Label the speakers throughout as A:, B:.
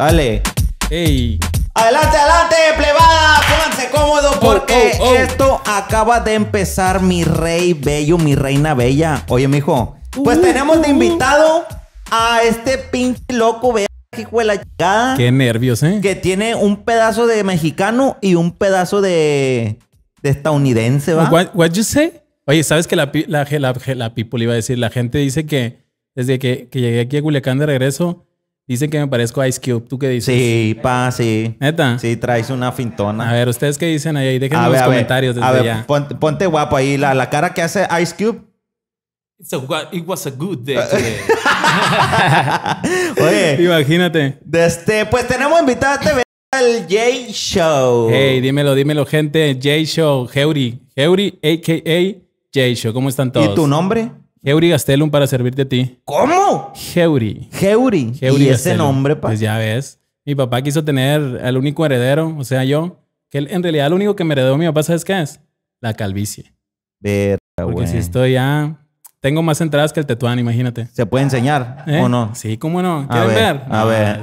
A: Dale. Ey. Adelante, adelante, plebada. Pónganse cómodo, oh, porque oh, oh. esto acaba de empezar, mi rey bello, mi reina bella. Oye, mijo, pues uh, tenemos de uh, uh. invitado a este pinche loco, vea, hijo de la Qué nervios, ¿eh? Que tiene un pedazo de mexicano y un pedazo de, estadounidense, ¿va?
B: What, you say? Oye, ¿sabes que la, la, la, iba a decir? La gente dice que desde que, llegué aquí a Culiacán de regreso Dicen que me parezco a Ice Cube. ¿Tú qué dices? Sí, pa, sí. ¿Neta? Sí, traes una fintona. A ver, ¿ustedes qué dicen ahí? Déjenme en los comentarios desde a ver,
A: Ponte, guapo ahí. La, la, cara que hace Ice Cube.
B: it was a good day Oye. Imagínate.
A: este, pues tenemos invitado a TV
B: el J Show. Hey, dímelo, dímelo, gente. J Show, Heuri. Heuri, a.k.a. J Show. ¿Cómo están todos? ¿Y tu nombre? Heuri Gastelum para servirte a ti. ¿Cómo? Heuri. Heuri. y ese nombre, Pues ya ves. Mi papá quiso tener al único heredero, o sea, yo. Que en realidad lo único que me heredó mi papá, ¿sabes qué es? La calvicie. Verga, güey. Porque si estoy ya... Ah, tengo más entradas que el Tetuán, imagínate. ¿Se puede enseñar ¿Eh? o no? Sí, cómo no. ¿Quieren ver, A, ver.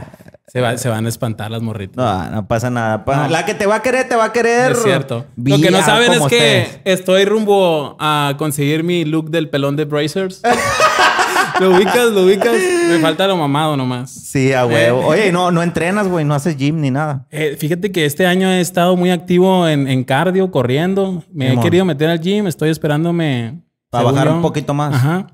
B: Se, van a espantar las morritas. No, no pasa nada. La
A: que te va a querer, te va a querer. Es cierto. Lo que no saben es que
B: estoy rumbo a conseguir mi look del pelón de Bracers. lo ubicas, lo ubicas. Me falta lo mamado nomás. Sí, a eh. huevo. Oye, no, no entrenas, güey, no haces gym ni nada. Eh, fíjate que este año he estado muy activo en, cardio, corriendo. Me he querido meter al gym, estoy esperándome. Para bajar un poquito más. Ajá.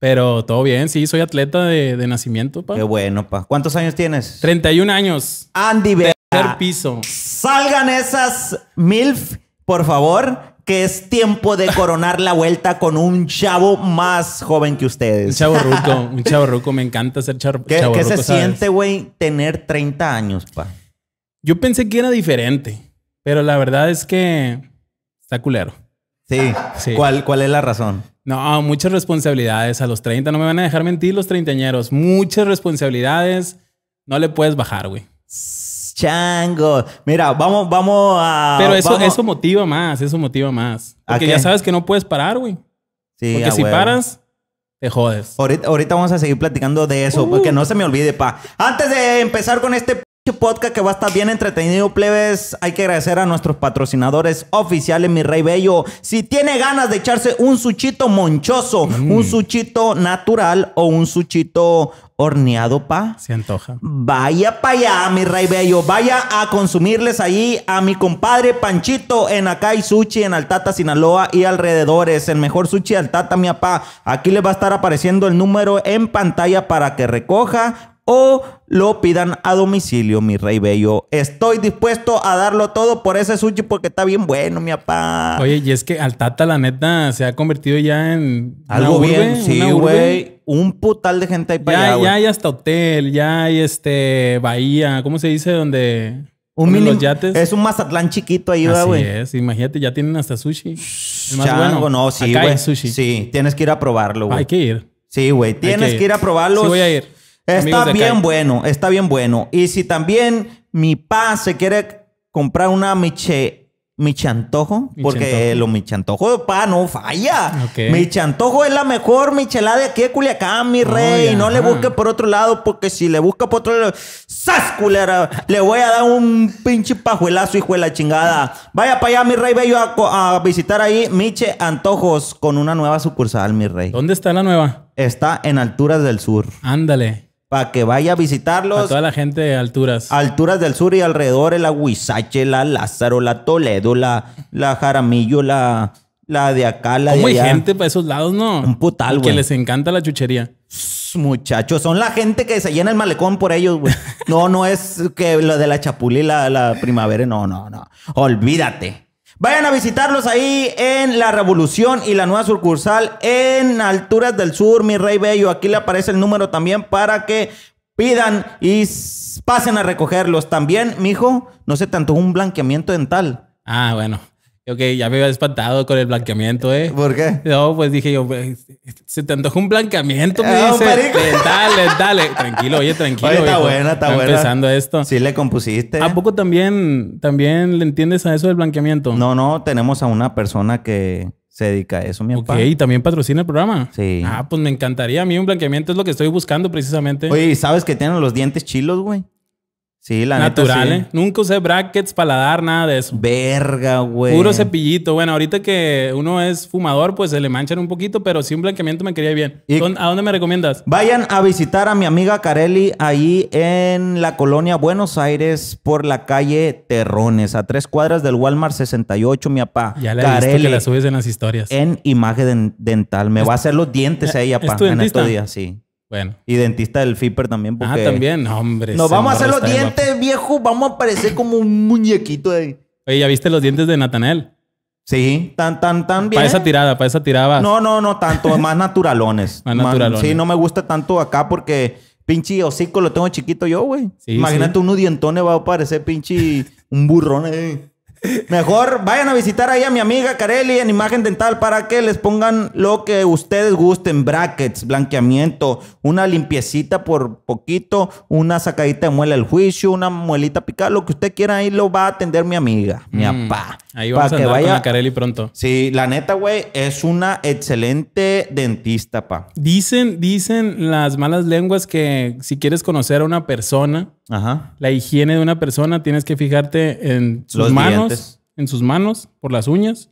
B: Pero todo bien, sí, soy atleta de, nacimiento, pa. Qué bueno, pa. ¿Cuántos años tienes? 31 años. Andy ver. piso.
A: Salgan esas MILF, por favor, que es tiempo de coronar la vuelta con un
B: chavo más joven que ustedes. Un chavo ruco, un chavo ruco. Me encanta ser chavo ¿Qué, ¿qué se siente, güey, tener 30 años, pa? Yo pensé que era diferente, pero la verdad es que está culero. Sí. sí. ¿Cuál, ¿Cuál es la razón? No, muchas responsabilidades a los 30. No me van a dejar mentir los treintañeros. Muchas responsabilidades. No le puedes bajar, güey. Chango. Mira, vamos, vamos a. Pero eso, eso motiva más, eso motiva más. Porque ya sabes que no puedes parar, güey. Sí, Porque si paras,
A: te jodes. Ahorita, vamos a seguir platicando de eso, porque uh. no se me olvide, pa. Antes de empezar con este podcast que va a estar bien entretenido, plebes. Hay que agradecer a nuestros patrocinadores oficiales, mi rey bello. Si tiene ganas de echarse un suchito monchoso, mm. un suchito natural o un suchito horneado, pa. Se antoja. Vaya pa allá, mi rey bello. Vaya a consumirles ahí a mi compadre Panchito en Akai Sushi, en Altata, Sinaloa y alrededores. El mejor sushi Altata, mi papá. Aquí les va a estar apareciendo el número en pantalla para que recoja o lo pidan a domicilio, mi rey bello. Estoy dispuesto a darlo todo por ese
B: sushi porque está bien bueno, mi papá. Oye, y es que al Tata, la neta, se ha convertido ya en. Algo bien, sí, güey.
A: Un putal de gente ahí para ya, allá.
B: Ya hay hasta hotel, ya hay este. Bahía, ¿cómo se dice? Donde. Un mini, Es un Mazatlán chiquito ahí, güey. Sí, es, imagínate, ya tienen hasta sushi. no, sí, güey. Sí, tienes que ir a probarlo, ah, güey. Hay que ir. Sí, güey, tienes que ir. que ir. a probarlo. Sí, voy a ir.
A: Está bien bueno, está bien bueno. Y si también mi pa se quiere comprar una miche, Antojo, porque lo michantojo de pa no falla. Miche Antojo es la mejor michelada de aquí de Culiacán, mi rey. no le busque por otro lado, porque si le busca por otro lado, ¡sas, culera! le voy a dar un pinche pajuelazo, hijo de la chingada. Vaya para allá, mi rey, bello a, a visitar ahí Miche Antojos con una nueva sucursal, mi rey. ¿Dónde está la nueva? Está en Alturas del Sur. Ándale para que vaya a visitarlos. A toda la
B: gente de alturas.
A: Alturas del sur
B: y alrededor, la
A: Huizache, la Lázaro, la Toledo, la, Jaramillo, la, la de acá, la de allá. hay gente
B: para esos lados, ¿no? Un putal, güey. Que les encanta la chuchería. Muchachos, son la gente que se llena el malecón
A: por ellos, güey. No, no es que lo de la chapulí, la, la primavera, no, no, no. Olvídate. Vayan a visitarlos ahí en La Revolución y la nueva sucursal en Alturas del Sur, mi rey bello. Aquí le aparece el número también para que pidan y pasen a recogerlos. También, mijo, no sé, tanto un blanqueamiento dental.
B: Ah, bueno. Ok, ya me había espantado con el blanqueamiento, ¿eh? ¿Por qué? No, pues dije yo, se te antoja un blanqueamiento, me ah, eh, Dale, dale. Tranquilo, oye, tranquilo. está buena, está buena. Empezando esto. Sí le compusiste. ¿A poco también, también le entiendes a eso del blanqueamiento? No, no, tenemos a una persona que se dedica a eso, mi papá. Ok, ¿y también patrocina el programa? Sí. Ah, pues me encantaría. A mí un blanqueamiento es lo que estoy buscando precisamente. Oye, ¿sabes que tienen los dientes chilos, güey? Sí, la Naturales. Nunca usé brackets, paladar, nada de eso. Verga, güey. Puro cepillito. Bueno, ahorita que uno es fumador, pues se le manchan un poquito, pero sin blanqueamiento me quería bien. ¿A dónde me recomiendas? Vayan
A: a visitar a mi amiga Carelli ahí en la colonia Buenos Aires por la calle Terrones, a tres cuadras del Walmart 68, mi papá. Ya le he visto que la
B: subes en las historias. En
A: imagen dental. Me va a hacer los dientes ahí, papá, en estos días,
B: sí. Bueno.
A: Y dentista del FIPER también. ah, también,
B: hombre. Nos vamos a hacer los dientes,
A: viejo. Vamos a parecer como un muñequito ahí.
B: Oye, ¿ya viste los dientes de Natanel? Sí,
A: tan, tan, tan bien. Para esa
B: tirada, para esa tirada. No,
A: no, no tanto. más naturalones. Más naturalones. sí, no me gusta tanto acá porque pinche hocico lo tengo chiquito yo, güey. Imagínate un unos va a parecer pinche un burrón. Eh. Mejor vayan a visitar ahí a mi amiga Carelli en Imagen Dental para que les pongan lo que ustedes gusten, brackets, blanqueamiento, una limpiecita por poquito, una sacadita de muela del juicio, una muelita picada, lo que usted quiera ahí lo va a atender mi amiga, mi mm. papá. Ahí vamos a andar vaya... con la Carelli pronto. Sí, la neta, güey, es una excelente dentista, pa.
B: Dicen, dicen las malas lenguas que si quieres conocer a una persona, Ajá. la higiene de una persona, tienes que fijarte en sus manos. En sus manos, por las uñas,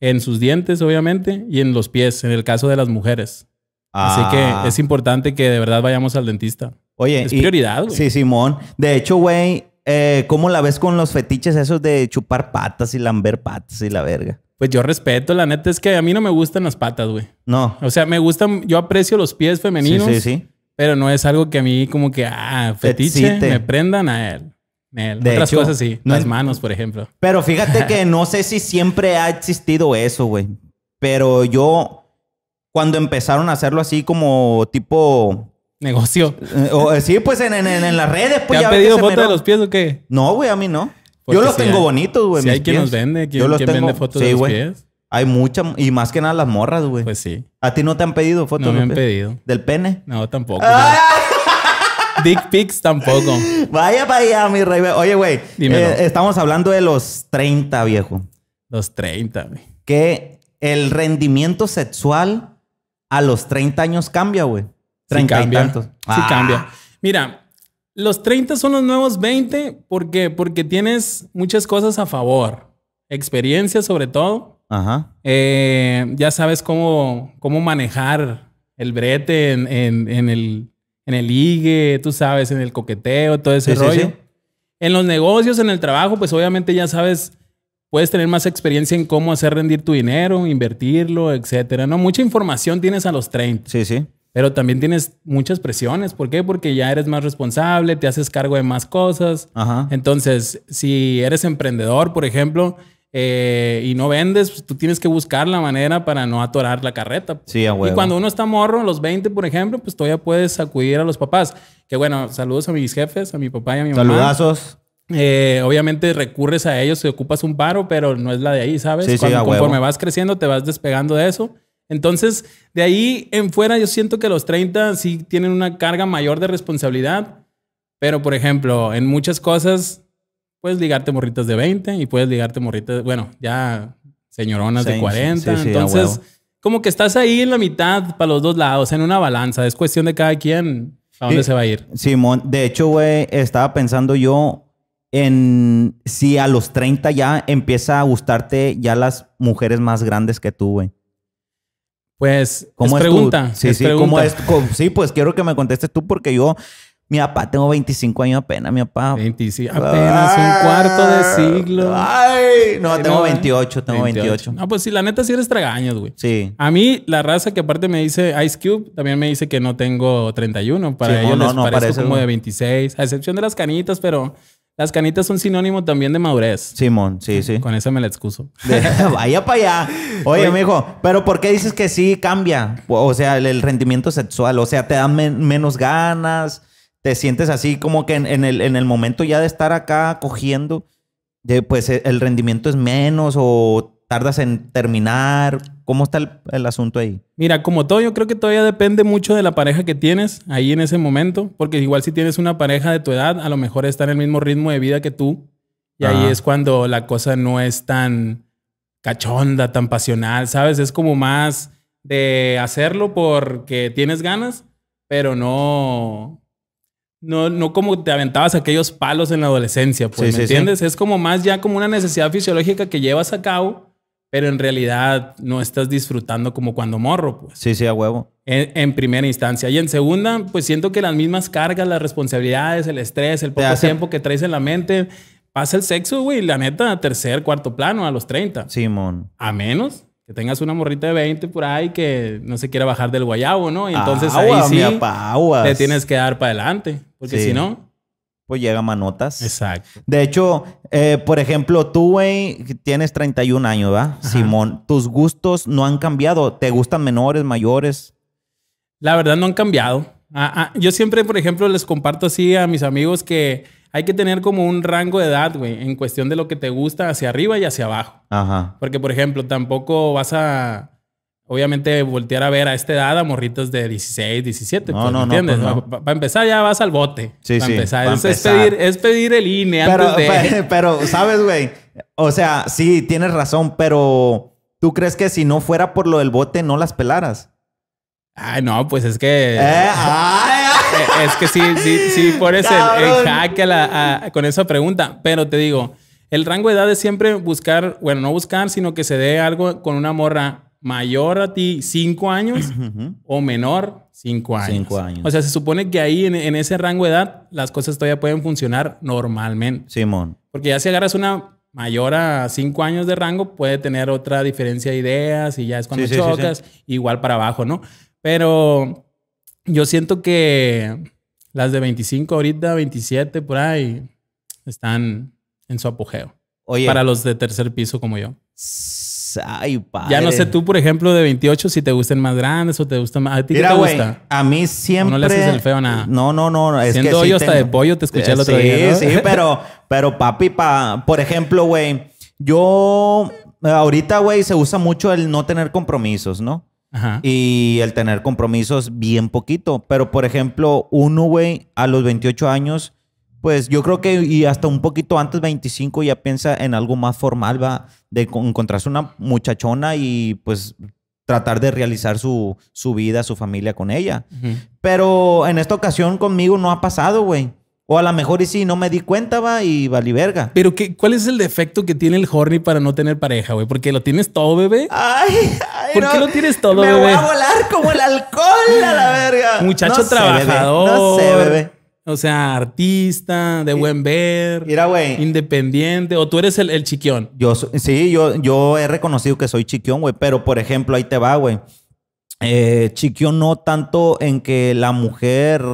B: en sus dientes, obviamente, y en los pies, en el caso de las mujeres. Así que ah. es importante que de verdad vayamos al dentista. Oye, es prioridad, güey. Sí,
A: Simón. De hecho, güey, eh, ¿Cómo la ves con los fetiches esos de chupar patas
B: y lamber patas y la verga? Pues yo respeto, la neta es que a mí no me gustan las patas, güey. No. O sea, me gustan, yo aprecio los pies femeninos. Sí, sí, sí. Pero no es algo que a mí como que, ah, fetiche, me prendan a él. De Otras cosas sí, las manos, por ejemplo. Pero fíjate que
A: no sé si siempre ha existido eso, güey. Pero yo, cuando empezaron a hacerlo así como tipo negocio. Eh, eh, sí, pues en, las redes, pues. ¿Te han pedido fotos de los pies o qué? No, güey, a mí no. yo los tengo bonitos, güey. Si hay quien los vende, quien, vende fotos de los pies. Hay muchas, y más que nada las morras, güey. Pues sí. ¿A ti no te han pedido fotos? No me han pedido. ¿Del pene? No, tampoco. Dick pics tampoco. Vaya para allá, mi rey. Oye, güey. Eh, estamos hablando de los 30,
B: viejo. Los 30, güey.
A: Que el rendimiento sexual a los 30 años cambia, güey. 30 sí cambia. Ah. Sí cambia.
B: Mira, los 30 son los nuevos 20 porque, porque tienes muchas cosas a favor. Experiencia sobre todo. Ajá. Eh, ya sabes cómo, cómo manejar el brete en, el, en el ligue, tú sabes, en el coqueteo, todo ese rollo. en los negocios, en el trabajo, pues obviamente ya sabes puedes tener más experiencia en cómo hacer rendir tu dinero, invertirlo, etcétera, ¿no? Mucha información tienes a los 30. Sí, sí. Pero también tienes muchas presiones. ¿Por qué? Porque ya eres más responsable, te haces cargo de más cosas. Entonces, si eres emprendedor, por ejemplo, eh, y no vendes, pues, tú tienes que buscar la manera para no atorar la carreta. Sí, Y cuando uno está morro, los 20, por ejemplo, pues todavía puedes acudir a los papás. Que bueno, saludos a mis jefes, a mi papá y a mi mamá. Saludazos. Eh, obviamente recurres a ellos si ocupas un paro, pero no es la de ahí, ¿sabes? Sí, conforme vas creciendo, te vas despegando de eso. Entonces, de ahí en fuera yo siento que los 30 sí tienen una carga mayor de responsabilidad, pero por ejemplo, en muchas cosas puedes ligarte morritas de 20 y puedes ligarte morritas, bueno, ya señoronas de 40, entonces como que estás ahí en la mitad para los dos lados, en una balanza, es cuestión de cada quien a dónde se va a
A: ir. Simón, de hecho, güey, estaba pensando yo en si a los 30 ya empieza a gustarte ya las mujeres más grandes que tú, güey. Pues, ¿cómo es, pregunta. sí, sí, ¿cómo es, sí, pues quiero que me contestes tú porque yo, mi papá, tengo 25 años apenas, mi papá. 25, ah. apenas un cuarto de siglo.
B: Ay, no, tengo 28, tengo 28. Ah, No, pues sí, la neta sí eres tragaños, güey. Sí. A mí, la raza que aparte me dice Ice Cube, también me dice que no tengo 31. Para ellos no, les parece como de 26, a excepción de las canitas, pero... Las canitas son sinónimo también de madurez. Simón, sí, sí. Con eso me la excuso. vaya para allá. Oye, mijo, pero ¿por qué dices que sí cambia?
A: O sea, el, rendimiento sexual, o sea, te dan menos ganas, te sientes así como que en, el, momento ya de estar acá cogiendo, pues el rendimiento es menos o tardas en terminar. ¿Cómo está el, asunto ahí?
B: Mira, como todo, yo creo que todavía depende mucho de la pareja que tienes ahí en ese momento, porque igual si tienes una pareja de tu edad, a lo mejor está en el mismo ritmo de vida que tú, y ahí ah. es cuando la cosa no es tan cachonda, tan pasional, ¿sabes? Es como más de hacerlo porque tienes ganas, pero no, no, no como te aventabas aquellos palos en la adolescencia, pues, ¿me entiendes? Es como más ya como una necesidad fisiológica que llevas a cabo pero en realidad no estás disfrutando como cuando morro, pues. Sí, sí, a huevo. En, primera instancia. Y en segunda, pues siento que las mismas cargas, las responsabilidades, el estrés, el poco tiempo que traes en la mente, pasa el sexo, güey, la neta, tercer, cuarto plano, a los 30. Simón. A menos que tengas una morrita de 20 por ahí que no se quiera bajar del guayabo, ¿no? Y entonces ahí sí te tienes que dar para adelante, porque si no pues llega manotas. Exacto.
A: De hecho, eh, por ejemplo, tú, güey, tienes 31 años, ¿verdad, Simón, tus gustos no han cambiado. ¿Te gustan menores,
B: mayores? La verdad no han cambiado. Ah, ah, yo siempre, por ejemplo, les comparto así a mis amigos que hay que tener como un rango de edad, güey, en cuestión de lo que te gusta hacia arriba y hacia abajo. Ajá. Porque, por ejemplo, tampoco vas a obviamente voltear a ver a esta edad a morritos de 16, 17. Pues, no, no, ¿entiendes? Para pues empezar ya vas al bote. Sí, sí. es, empezar. Es, pedir, el INE pero, antes de...
A: Pero, ¿sabes, güey? O sea, sí, tienes razón, pero... ¿Tú crees que si no fuera por lo del bote no las pelaras?
B: Ay, no, pues es que... Eh, eh, es que sí, sí, sí por el, con esa pregunta. Pero te digo, el rango de edad es siempre buscar... Bueno, no buscar, sino que se dé algo con una morra mayor a ti cinco años o menor cinco años. O sea, se supone que ahí en, ese rango de edad las cosas todavía pueden funcionar normalmente. Simón. Porque ya si agarras una mayor a cinco años de rango puede tener otra diferencia de ideas y ya es cuando chocas, igual para abajo, ¿no? Pero yo siento que las de 25 ahorita, 27 por ahí, están en su apogeo. Oye. Para los de tercer piso como yo. Sí ya no sé tú, por ejemplo, de 28, si te gustan más grandes o te gustan más... ¿A ti te gusta? a mí siempre... No le haces el feo nada. No, no, no. Siendo yo hasta de pollo, te escuché el otro día, Sí, sí, pero,
A: pero papi, pa... por ejemplo, güey, yo... Ahorita, güey, se usa mucho el no tener compromisos, ¿no? Ajá. Y el tener compromisos bien poquito. Pero, por ejemplo, uno, güey, a los 28 años pues yo creo que y hasta un poquito antes, 25, ya piensa en algo más formal, va, de encontrarse una muchachona y pues tratar de realizar su, vida, su familia con ella. Pero en esta ocasión conmigo no ha pasado, güey.
B: O a lo mejor y sí, no me di cuenta, va, y vali verga. Pero qué, ¿cuál es el defecto que tiene el horny para no tener pareja, güey? Porque lo tienes todo, bebé. Ay, ay ¿Por qué lo tienes todo, bebé? Me voy a
A: volar como el alcohol a la verga. Muchacho trabajador. No sé, bebé.
B: O sea, artista, de buen ver. Mira, güey. Independiente. O tú eres el, el chiquión. Yo,
A: sí, yo, yo he reconocido que soy chiquión, güey. Pero, por ejemplo, ahí te va, güey. Eh, chiquión no tanto en que la mujer,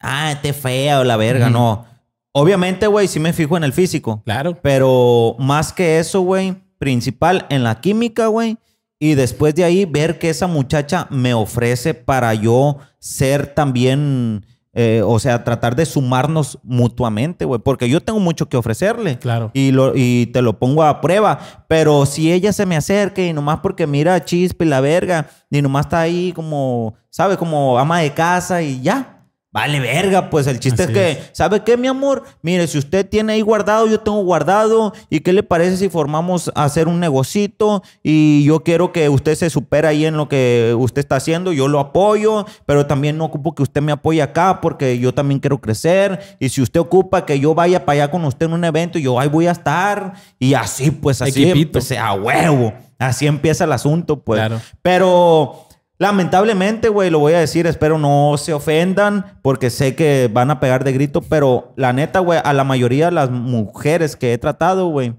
A: ah, esté fea o la verga, no. Obviamente, güey, sí me fijo en el físico. Claro. Pero más que eso, güey, principal en la química, güey. Y después de ahí, ver que esa muchacha me ofrece para yo ser también eh, o sea, tratar de sumarnos mutuamente, güey, porque yo tengo mucho que ofrecerle. Claro. Y, lo, y te lo pongo a prueba, pero si ella se me acerque y nomás porque mira chispe y la verga, ni nomás está ahí como, ¿sabes? Como ama de casa y ya, Vale, verga, pues el chiste es que, ¿sabe qué, mi amor? Mire, si usted tiene ahí guardado, yo tengo guardado. ¿Y qué le parece si formamos hacer un negocito? Y yo quiero que usted se supera ahí en lo que usted está haciendo. Yo lo apoyo, pero también no ocupo que usted me apoye acá porque yo también quiero crecer. Y si usted ocupa que yo vaya para allá con usted en un evento, yo ahí voy a estar. Y así, pues, así, pues, a huevo. Así empieza el asunto, pues. Claro. Pero Lamentablemente, güey, lo voy a decir, espero no se ofendan porque sé que van a pegar de grito, pero la neta, güey, a la mayoría de las mujeres que he tratado, güey,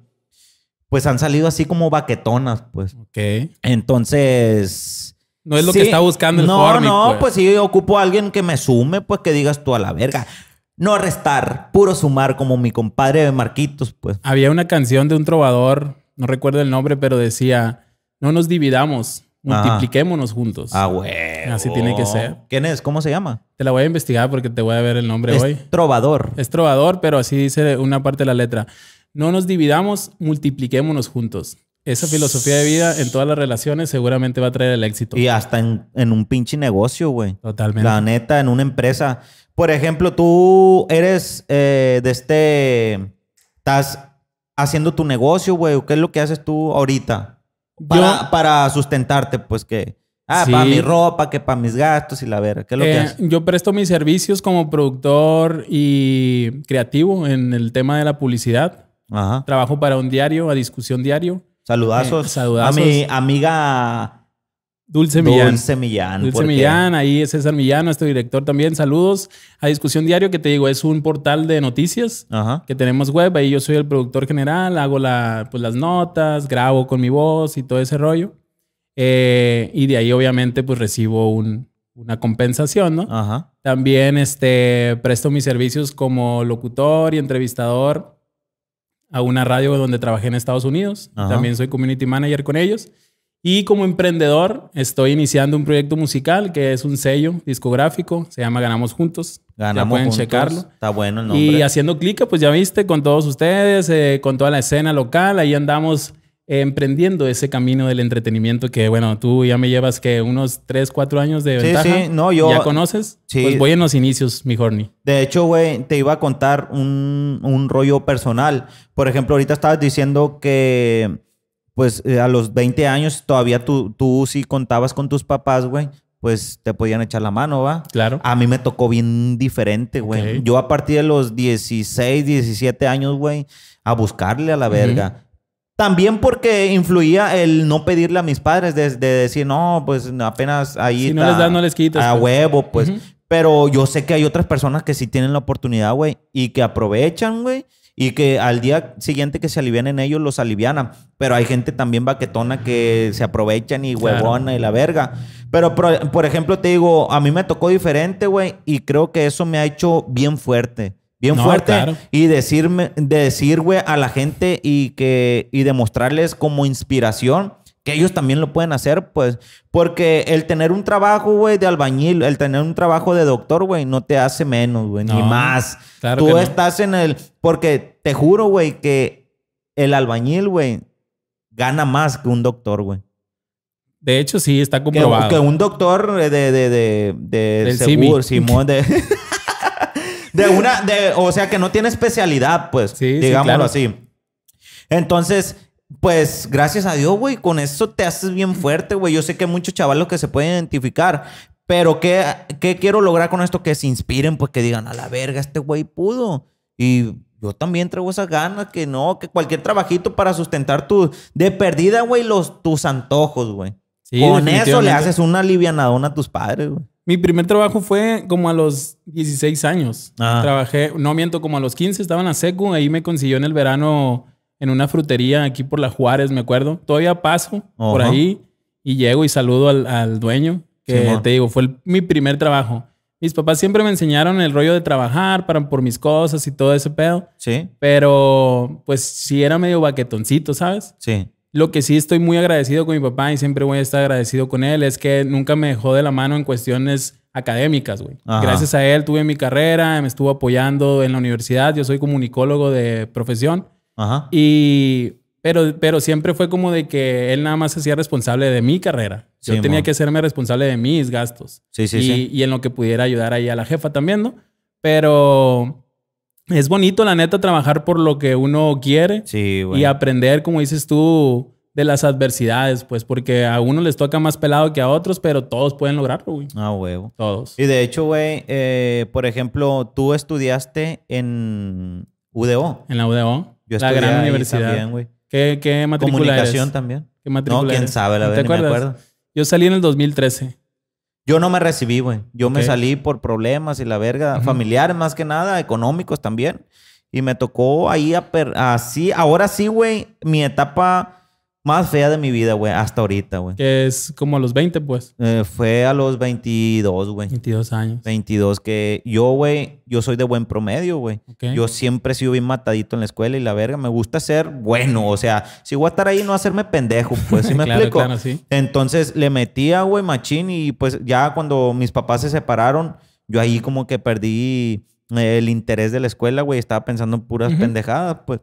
A: pues han salido así como baquetonas, pues. Ok. Entonces...
B: No es lo que está buscando el No, no, pues.
A: pues ocupo a alguien que me sume, pues que digas tú a la verga. No arrestar, puro sumar, como mi compadre de Marquitos, pues.
B: Había una canción de un trovador, no recuerdo el nombre, pero decía, no nos dividamos, Multipliquémonos juntos. Ah, güey. Así tiene que ser. ¿Quién es? ¿Cómo se llama? Te la voy a investigar porque te voy a ver el nombre es hoy. Trovador. Es trovador, pero así dice una parte de la letra. No nos dividamos, multipliquémonos juntos. Esa filosofía de vida en todas las relaciones seguramente va a traer el éxito. Y hasta en,
A: un pinche negocio, güey. Totalmente. La neta, en una empresa. Por ejemplo, tú eres eh, de este. Estás haciendo tu negocio, güey. ¿Qué es lo que haces tú ahorita? Para, sustentarte, pues que. Ah, para mi ropa, que para mis gastos y la verga. ¿Qué es lo que eh, haces?
B: Yo presto mis servicios como productor y creativo en el tema de la publicidad. Trabajo para un diario, a discusión diario. Saludazos. Eh, saludazos. A mi amiga Dulce Millán. Dulce Millán. Dulce Millán, ahí es César Millán, nuestro director también. Saludos a Discusión Diario, que te digo, es un portal de noticias que tenemos web. Ahí yo soy el productor general, hago la, pues, las notas, grabo con mi voz y todo ese rollo. Eh, y de ahí, obviamente, pues recibo una compensación, ¿no? También este, presto mis servicios como locutor y entrevistador a una radio donde trabajé en Estados Unidos. También soy community manager con ellos. Y como emprendedor, estoy iniciando un proyecto musical que es un sello discográfico, se llama Ganamos Juntos. Ganamos pueden checarlo.
A: Está bueno
B: el nombre. Y haciendo clic, pues ya viste, con todos ustedes, eh, con toda la escena local, ahí andamos eh, emprendiendo ese camino del entretenimiento que, bueno, tú ya me llevas que unos 3, 4 años de ventaja. Sí, sí, no, yo. ¿Ya conoces? Sí. Pues voy en los inicios, mi Horny.
A: De hecho, güey, te iba a contar un, un rollo personal. Por ejemplo, ahorita estabas diciendo que pues eh, a los 20 años todavía tú, tú si contabas con tus papás, güey, pues te podían echar la mano, ¿va? Claro. A mí me tocó bien diferente, güey. Yo a partir de los 16, 17 años, güey, a buscarle a la verga. También porque influía el no pedirle a mis padres de, decir, no, pues apenas ahí. Si no les das, no les quitas. A pues". huevo, pues. Pero yo sé que hay otras personas que sí tienen la oportunidad, güey, y que aprovechan, güey, y que al día siguiente que se alivianen ellos, los alivianan. Pero hay gente también vaquetona que se aprovechan y huevona y la verga. Pero, por, ejemplo, te digo, a mí me tocó diferente, güey, y creo que eso me ha hecho bien fuerte. Bien fuerte. Y decirme, decir, güey, a la gente y que, y demostrarles como inspiración que ellos también lo pueden hacer, pues, porque el tener un trabajo, güey, de albañil, el tener un trabajo de doctor, güey, no te hace menos, güey, ni más. Tú estás en el, porque te juro, güey, que el albañil, güey, gana más que un doctor, güey.
B: De hecho, sí, está comprobado. Que, un
A: doctor de, de, de, de Simón, de... una, de, o sea, que no tiene especialidad, pues, sí, digámoslo así. Entonces, pues gracias a Dios, güey, con eso te haces bien fuerte, güey. Yo sé que hay muchos chavalos que se pueden identificar, pero ¿qué, quiero lograr con esto? Que se inspiren, pues que digan, a la verga, este güey pudo. Y yo también traigo esas ganas, que no, que cualquier trabajito para sustentar tu, de perdida, güey, los, tus antojos, güey. con eso le haces
B: una alivianadona a tus padres, güey. Mi primer trabajo fue como a los 16 años. Trabajé, no miento, como a los 15, estaba en la ahí me consiguió en el verano en una frutería aquí por la Juárez, me acuerdo. Todavía paso por ahí y llego y saludo al, dueño, que te digo, fue mi primer trabajo. Mis papás siempre me enseñaron el rollo de trabajar para, por mis cosas y todo ese pedo. Sí. Pero pues sí era medio baquetoncito, ¿sabes? Sí. Lo que sí estoy muy agradecido con mi papá y siempre voy a estar agradecido con él es que nunca me dejó de la mano en cuestiones académicas, güey. Gracias a él tuve mi carrera, me estuvo apoyando en la universidad, yo soy comunicólogo de profesión. Ajá. Y, pero, pero siempre fue como de que él nada más se hacía responsable de mi carrera. Yo tenía que hacerme responsable de mis gastos. Sí, sí, y, sí. Y en lo que pudiera ayudar ahí a la jefa también, ¿no? Pero es bonito, la neta, trabajar por lo que uno quiere. Sí, güey. Y aprender, como dices tú, de las adversidades, pues, porque a uno les toca más pelado que a otros, pero todos pueden lograrlo, güey. Ah, huevo. Todos. Y de hecho, güey, eh, por ejemplo, tú estudiaste en UDO. En la UDO. Yo la gran ahí universidad. También, güey. ¿Qué, qué matrícula Comunicación también. ¿Qué matrícula No, quién sabe, la verdad, te me acuerdo. Yo salí en el 2013.
A: Yo no me recibí, güey. Yo me salí por problemas y la verga, familiares más que nada, económicos también. Y me tocó ahí así, ahora sí, güey, mi etapa más fea de mi vida, güey, hasta ahorita, güey. Que es como a los 20, pues. Eh, fue a los 22, güey. 22 años. 22, que yo, güey, yo soy de buen promedio, güey. Yo siempre he sido bien matadito en la escuela y la verga, me gusta ser bueno, o sea, si voy a estar ahí no hacerme pendejo, pues, ¿sí me explico? Entonces le metía, güey, machín y pues ya cuando mis papás se separaron, yo ahí como que perdí eh, el interés de la escuela, güey, estaba pensando en puras pendejadas, pues.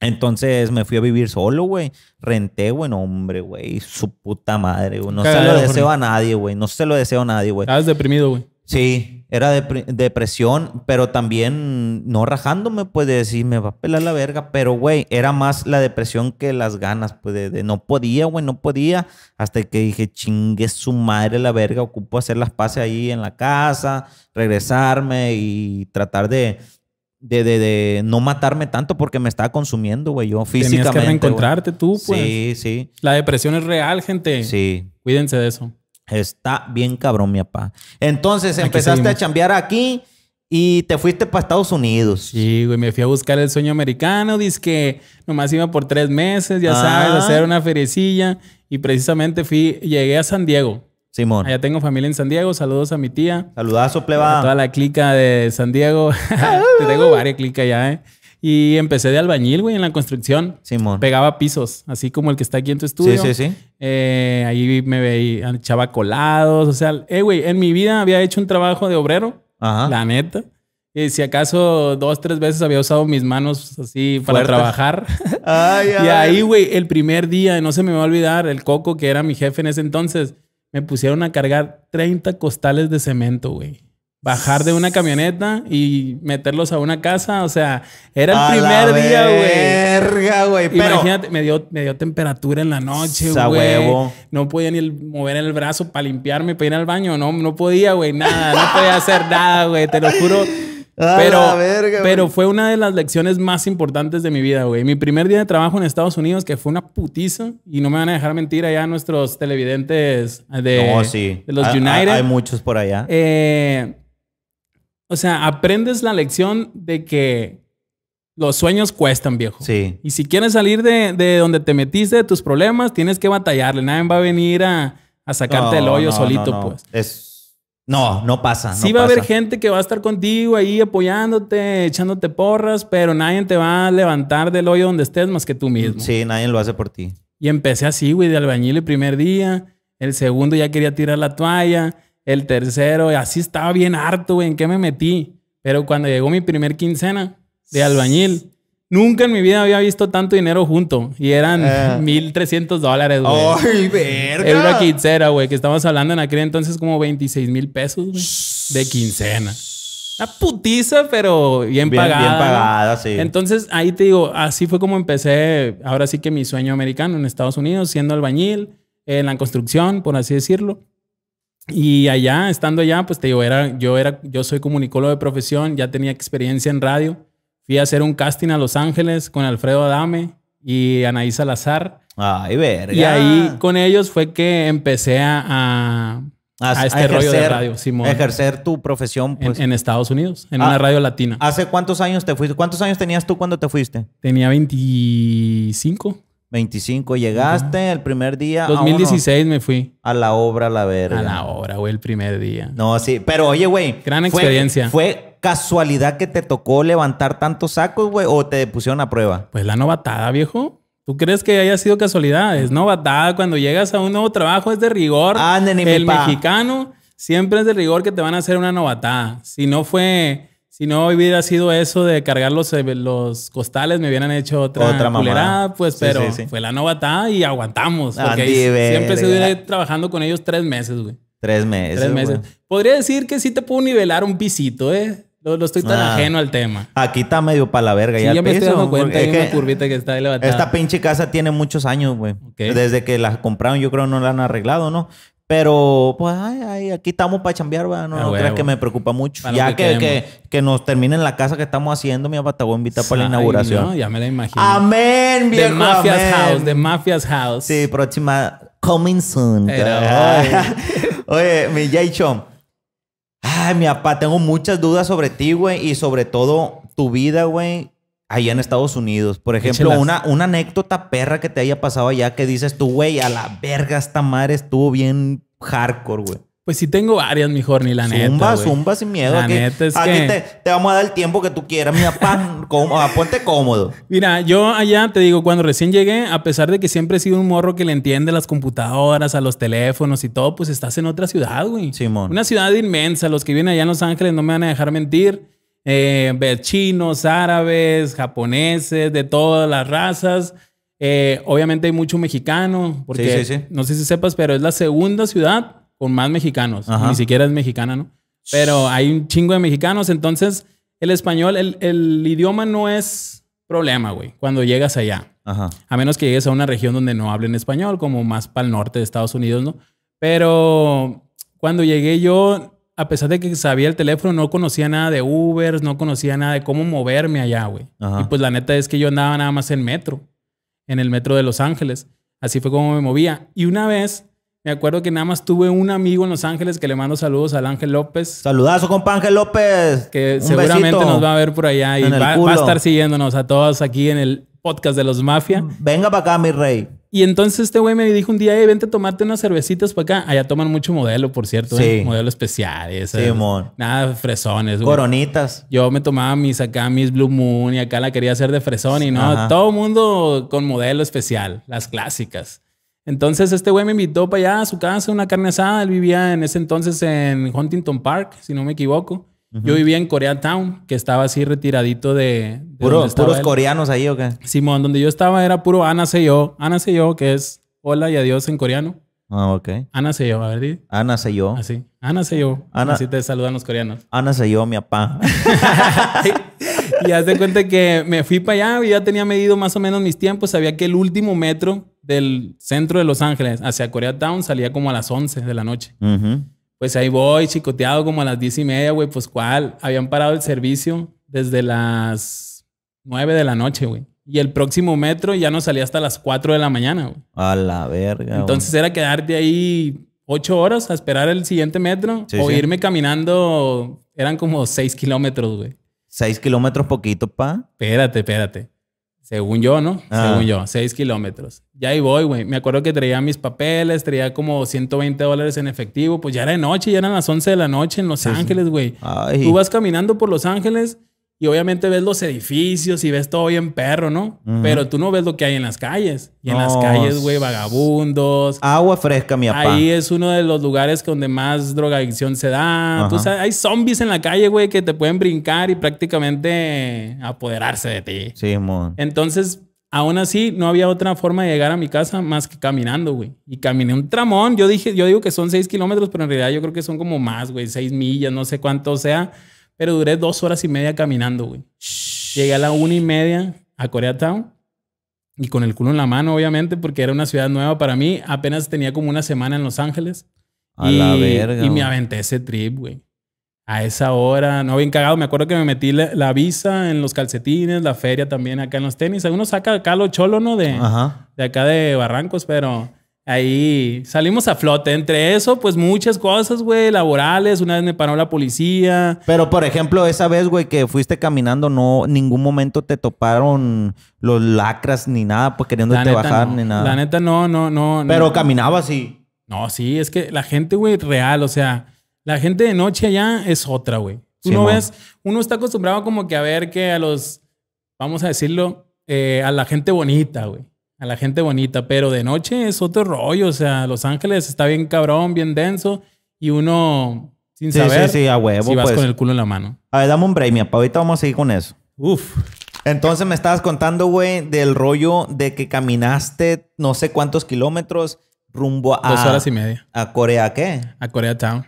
A: Entonces me fui a vivir solo, güey. Renté, güey, hombre, güey. Su puta madre, güey. No se lo deseo a nadie, güey. No se lo deseo a nadie, güey. Estabas deprimido, güey. Sí, era de depresión, pero también no rajándome, pues de decir, me va a pelar la verga. Pero, güey, era más la depresión que las ganas, pues de, de no podía, güey, no podía. Hasta que dije, chingue su madre la verga, ocupo hacer las pases ahí en la casa, regresarme y tratar de de, de, no matarme tanto porque me estaba consumiendo, güey. Yo físicamente. Tenías que reencontrarte
B: tú, pues. Sí, sí. La depresión es real, gente. Sí. Cuídense de eso. Está bien cabrón, mi papá. Entonces empezaste a chambear aquí y te fuiste para Estados Unidos. Sí, güey. Me fui a buscar el sueño americano. Dice que nomás iba por tres meses, ya sabes, ah. hacer una ferecilla Y precisamente fui, llegué a San Diego. Simón. Allá tengo familia en San Diego. Saludos a mi tía. Saludazo, plebada. A toda la clica de San Diego. Te tengo varias clicas ya, ¿eh? Y empecé de albañil, güey, en la construcción. Simón. Pegaba pisos, así como el que está aquí en tu estudio. Sí, sí, sí. Eh, ahí me veía, echaba colados. O sea, eh, güey, en mi vida había hecho un trabajo de obrero. Ajá. La neta. Y eh, si acaso dos, tres veces había usado mis manos así para trabajar. Ay, ay. Y ahí, güey, el primer día, no se me va a olvidar, el Coco, que era mi jefe en ese entonces me pusieron a cargar 30 costales de cemento, güey. Bajar de una camioneta y meterlos a una casa, o sea, era el primer día, güey. Verga, güey. Imagínate, me dio, me dio temperatura en la noche, güey. No podía ni mover el brazo para limpiarme, para ir al baño. No, no podía, güey, nada. No podía hacer nada, güey. Te lo juro pero, pero fue una de las lecciones más importantes de mi vida, güey. Mi primer día de trabajo en Estados Unidos, que fue una putiza, y no me van a dejar mentir allá nuestros televidentes de, los ah, ah, United. Hay, muchos por allá. Eh, o sea, aprendes la lección de que los sueños cuestan, viejo. Sí. Y si quieres salir de, donde te metiste, de tus problemas, tienes que batallarle. Nadie va a venir a, sacarte el hoyo solito, pues.
A: Es no, no pasa. sí va a haber gente
B: que va a estar contigo ahí apoyándote, echándote porras, pero nadie te va a levantar del hoyo donde estés más que tú mm, mismo. Sí, nadie lo hace por ti. Y empecé así, güey, de albañil el primer día, el segundo ya quería tirar la toalla, el tercero, así estaba bien harto, güey, en qué me metí. Pero cuando llegó mi primer quincena de albañil, Nunca en mi vida había visto tanto dinero junto. Y eran 1.300 ah. dólares, güey. ¡Ay, verga! Era una quincena, güey. Que estamos hablando en aquel entonces como 26 mil pesos, De quincena. Una putiza, pero bien, pagada. Bien pagada, sí. Entonces, ahí te digo, así fue como empecé, ahora sí que mi sueño americano en Estados Unidos, siendo albañil, en la construcción, por así decirlo. Y allá, estando allá, pues te digo, era, yo, era, yo soy comunicólogo de profesión, ya tenía experiencia en radio. Fui a hacer un casting a Los Ángeles con Alfredo Adame y Anaí Salazar. Ay, verga. Y ahí con ellos fue que empecé a, a, este rollo de radio. Simón, ejercer tu profesión en, pues. Estados Unidos, en ah, una radio latina.
A: ¿Hace cuántos años te fuiste? ¿Cuántos años tenías tú cuando te fuiste? Tenía 25. 25, llegaste el primer día. 2016 me fui. A la obra, la verga. A la obra, güey, el primer día. No, sí, pero oye, güey. Gran experiencia. Fue ¿Casualidad que te tocó levantar tantos sacos, güey? ¿O te pusieron a prueba? Pues la novatada, viejo.
B: ¿Tú crees que haya sido casualidad? Es novatada. Cuando llegas a un nuevo trabajo es de rigor. Anden, El mexicano siempre es de rigor que te van a hacer una novatada. Si no fue... Si no hubiera sido eso de cargar los, eh, los costales, me hubieran hecho otra, otra pues, pero fue la novatada y aguantamos. Porque siempre estuve trabajando con ellos tres meses, güey. Tres meses. Tres meses. Podría decir que sí te puedo nivelar un pisito, ¿eh? No, estoy tan ah. ajeno al tema.
A: Aquí está medio para la verga. Sí, ya yo me estoy dando cuenta. una curvita
B: que está levantada. Esta pinche casa tiene muchos años,
A: güey. Desde que la compraron, yo creo que no la han arreglado, ¿no? Pero, pues, ay, ay, aquí estamos para chambear, güey. No, ah, creas que me preocupa mucho. ya que, que, que, nos terminen la casa que estamos haciendo, mi papá voy a invitar para la inauguración.
B: ya me la imagino.
A: Amén, viejo. De Mafia's House, de Mafia's House. Sí, próxima. Coming soon. oye. oye, mi Jay Chom. Ay, mi papá, tengo muchas dudas sobre ti, güey, y sobre todo tu vida, güey, allá en Estados Unidos. Por ejemplo, una, anécdota perra que te haya pasado allá que dices tú, güey, a la verga esta madre estuvo bien hardcore, güey. Pues sí tengo
B: varias, mi ni la neta. Zumba, zumba sin miedo. La aquí, neta te,
A: te, vamos a dar el tiempo que tú quieras, mi papá. Ah, ponte cómodo.
B: Mira, yo allá te digo, cuando recién llegué, a pesar de que siempre he sido un morro que le entiende a las computadoras, a los teléfonos y todo, pues estás en otra ciudad, güey. Simón. Una ciudad inmensa. Los que vienen allá en Los Ángeles no me van a dejar mentir. Eh, ver chinos, árabes, japoneses, de todas las razas. Eh, obviamente hay mucho mexicano, porque no sé si sepas, pero es la segunda ciudad con más mexicanos. Ni siquiera es mexicana, ¿no? Pero hay un chingo de mexicanos. Entonces, el español, el, el idioma no es problema, güey, cuando llegas allá. A menos que llegues a una región donde no hablen español, como más para el norte de Estados Unidos, ¿no? Pero cuando llegué yo, a pesar de que sabía el teléfono, no conocía nada de Uber, no conocía nada de cómo moverme allá, güey. Y pues la neta es que yo andaba nada más en metro, en el metro de Los Ángeles. Así fue como me movía. Y una vez me acuerdo que nada más tuve un amigo en Los Ángeles que le mando saludos al Ángel López. Saludazo, compa Ángel López. Que seguramente nos va a ver por allá y va, a estar siguiéndonos a todos aquí en el podcast de los Mafia. Venga para acá, mi rey. Y entonces este güey me dijo un día, vente a tomarte unas cervecitas para acá. Allá toman mucho modelo, por cierto. ¿eh? Modelo especial. sí, Nada, fresones. Coronitas. Yo me tomaba mis acá, mis Blue Moon y acá la quería hacer de fresón y no. Todo el mundo con modelo especial, las clásicas. Entonces este güey me invitó para allá a su casa, una carne asada. Él vivía en ese entonces en Huntington Park, si no me equivoco. Yo vivía en Koreatown, que estaba así retiradito de... de puros coreanos ahí o qué? Simón, donde yo estaba era puro Ana Seyo. Ana Seyo, que es hola y adiós en coreano. Ah, ok. Ana Seyo, a ver.
A: Ana Seyo. Así.
B: Ana Seyo. Así te saludan los coreanos. Ana Seyo, mi papá. y haz de cuenta que me fui para allá y ya tenía medido más o menos mis tiempos. Sabía que el último metro del centro de Los Ángeles hacia Koreatown salía como a las 11 de la noche. Pues ahí voy, chicoteado como a las 10 y media, güey. Pues cuál. Habían parado el servicio desde las 9 de la noche, güey. Y el próximo metro ya no salía hasta las 4 de la mañana, güey. A la verga. Entonces era quedarte ahí 8 horas a esperar el siguiente metro o irme caminando. Eran como 6 kilómetros, güey. 6 kilómetros poquito, pa. Espérate, espérate. Según yo, ¿no? Ah. Según yo, 6 kilómetros. Ya ahí voy, güey. Me acuerdo que traía mis papeles, traía como 120 dólares en efectivo. Pues ya era de noche, ya eran las 11 de la noche en Los Ángeles, güey. Tú vas caminando por Los Ángeles y obviamente ves los edificios y ves todo bien perro, ¿no? Pero tú no ves lo que hay en las calles. Y en las calles, güey, vagabundos. Agua fresca, mi papá. Ahí es uno de los lugares donde más drogadicción se da. tú sabes, hay zombies en la calle, güey, que te pueden brincar y prácticamente apoderarse de ti. Sí, mon. Entonces, aún así, no había otra forma de llegar a mi casa más que caminando, güey. Y caminé un tramón. Yo dije, yo digo que son seis kilómetros, pero en realidad yo creo que son como más, güey, seis millas, no sé cuánto sea. Pero duré dos horas y media caminando, güey. Llegué a la una y media a Koreatown. Y con el culo en la mano, obviamente, porque era una ciudad nueva para mí. Apenas tenía como una semana en Los Ángeles. A y, Y me aventé ese trip, güey. A esa hora, no bien cagado. Me acuerdo que me metí la, visa en los calcetines, la feria también acá en los tenis. Uno saca acá lo cholo, ¿no? De, de acá de Barrancos, pero ahí salimos a flote. Entre eso, pues muchas cosas, güey, laborales. Una vez me paró la policía. Pero, por ejemplo,
A: esa vez, güey, que fuiste caminando, no, ningún momento te toparon los lacras ni nada, pues queriéndote bajar ni nada. La
B: neta, no, no, no. Pero caminaba así. No, sí, es que la gente, güey, real, o sea, la gente de noche allá es otra, güey. uno está acostumbrado como que a ver que a los, vamos a decirlo, eh, a la gente bonita, güey a la gente bonita, pero de noche es otro rollo, o sea, Los Ángeles está bien cabrón, bien denso y uno sin saber a si vas pues. con el culo en la mano.
A: A ver, dame un break, mi Ahorita vamos a seguir con eso. Uf. Entonces me estabas contando, güey, del rollo de que caminaste no sé cuántos kilómetros rumbo a... Dos horas y media. ¿A Corea qué?
B: A Corea Town.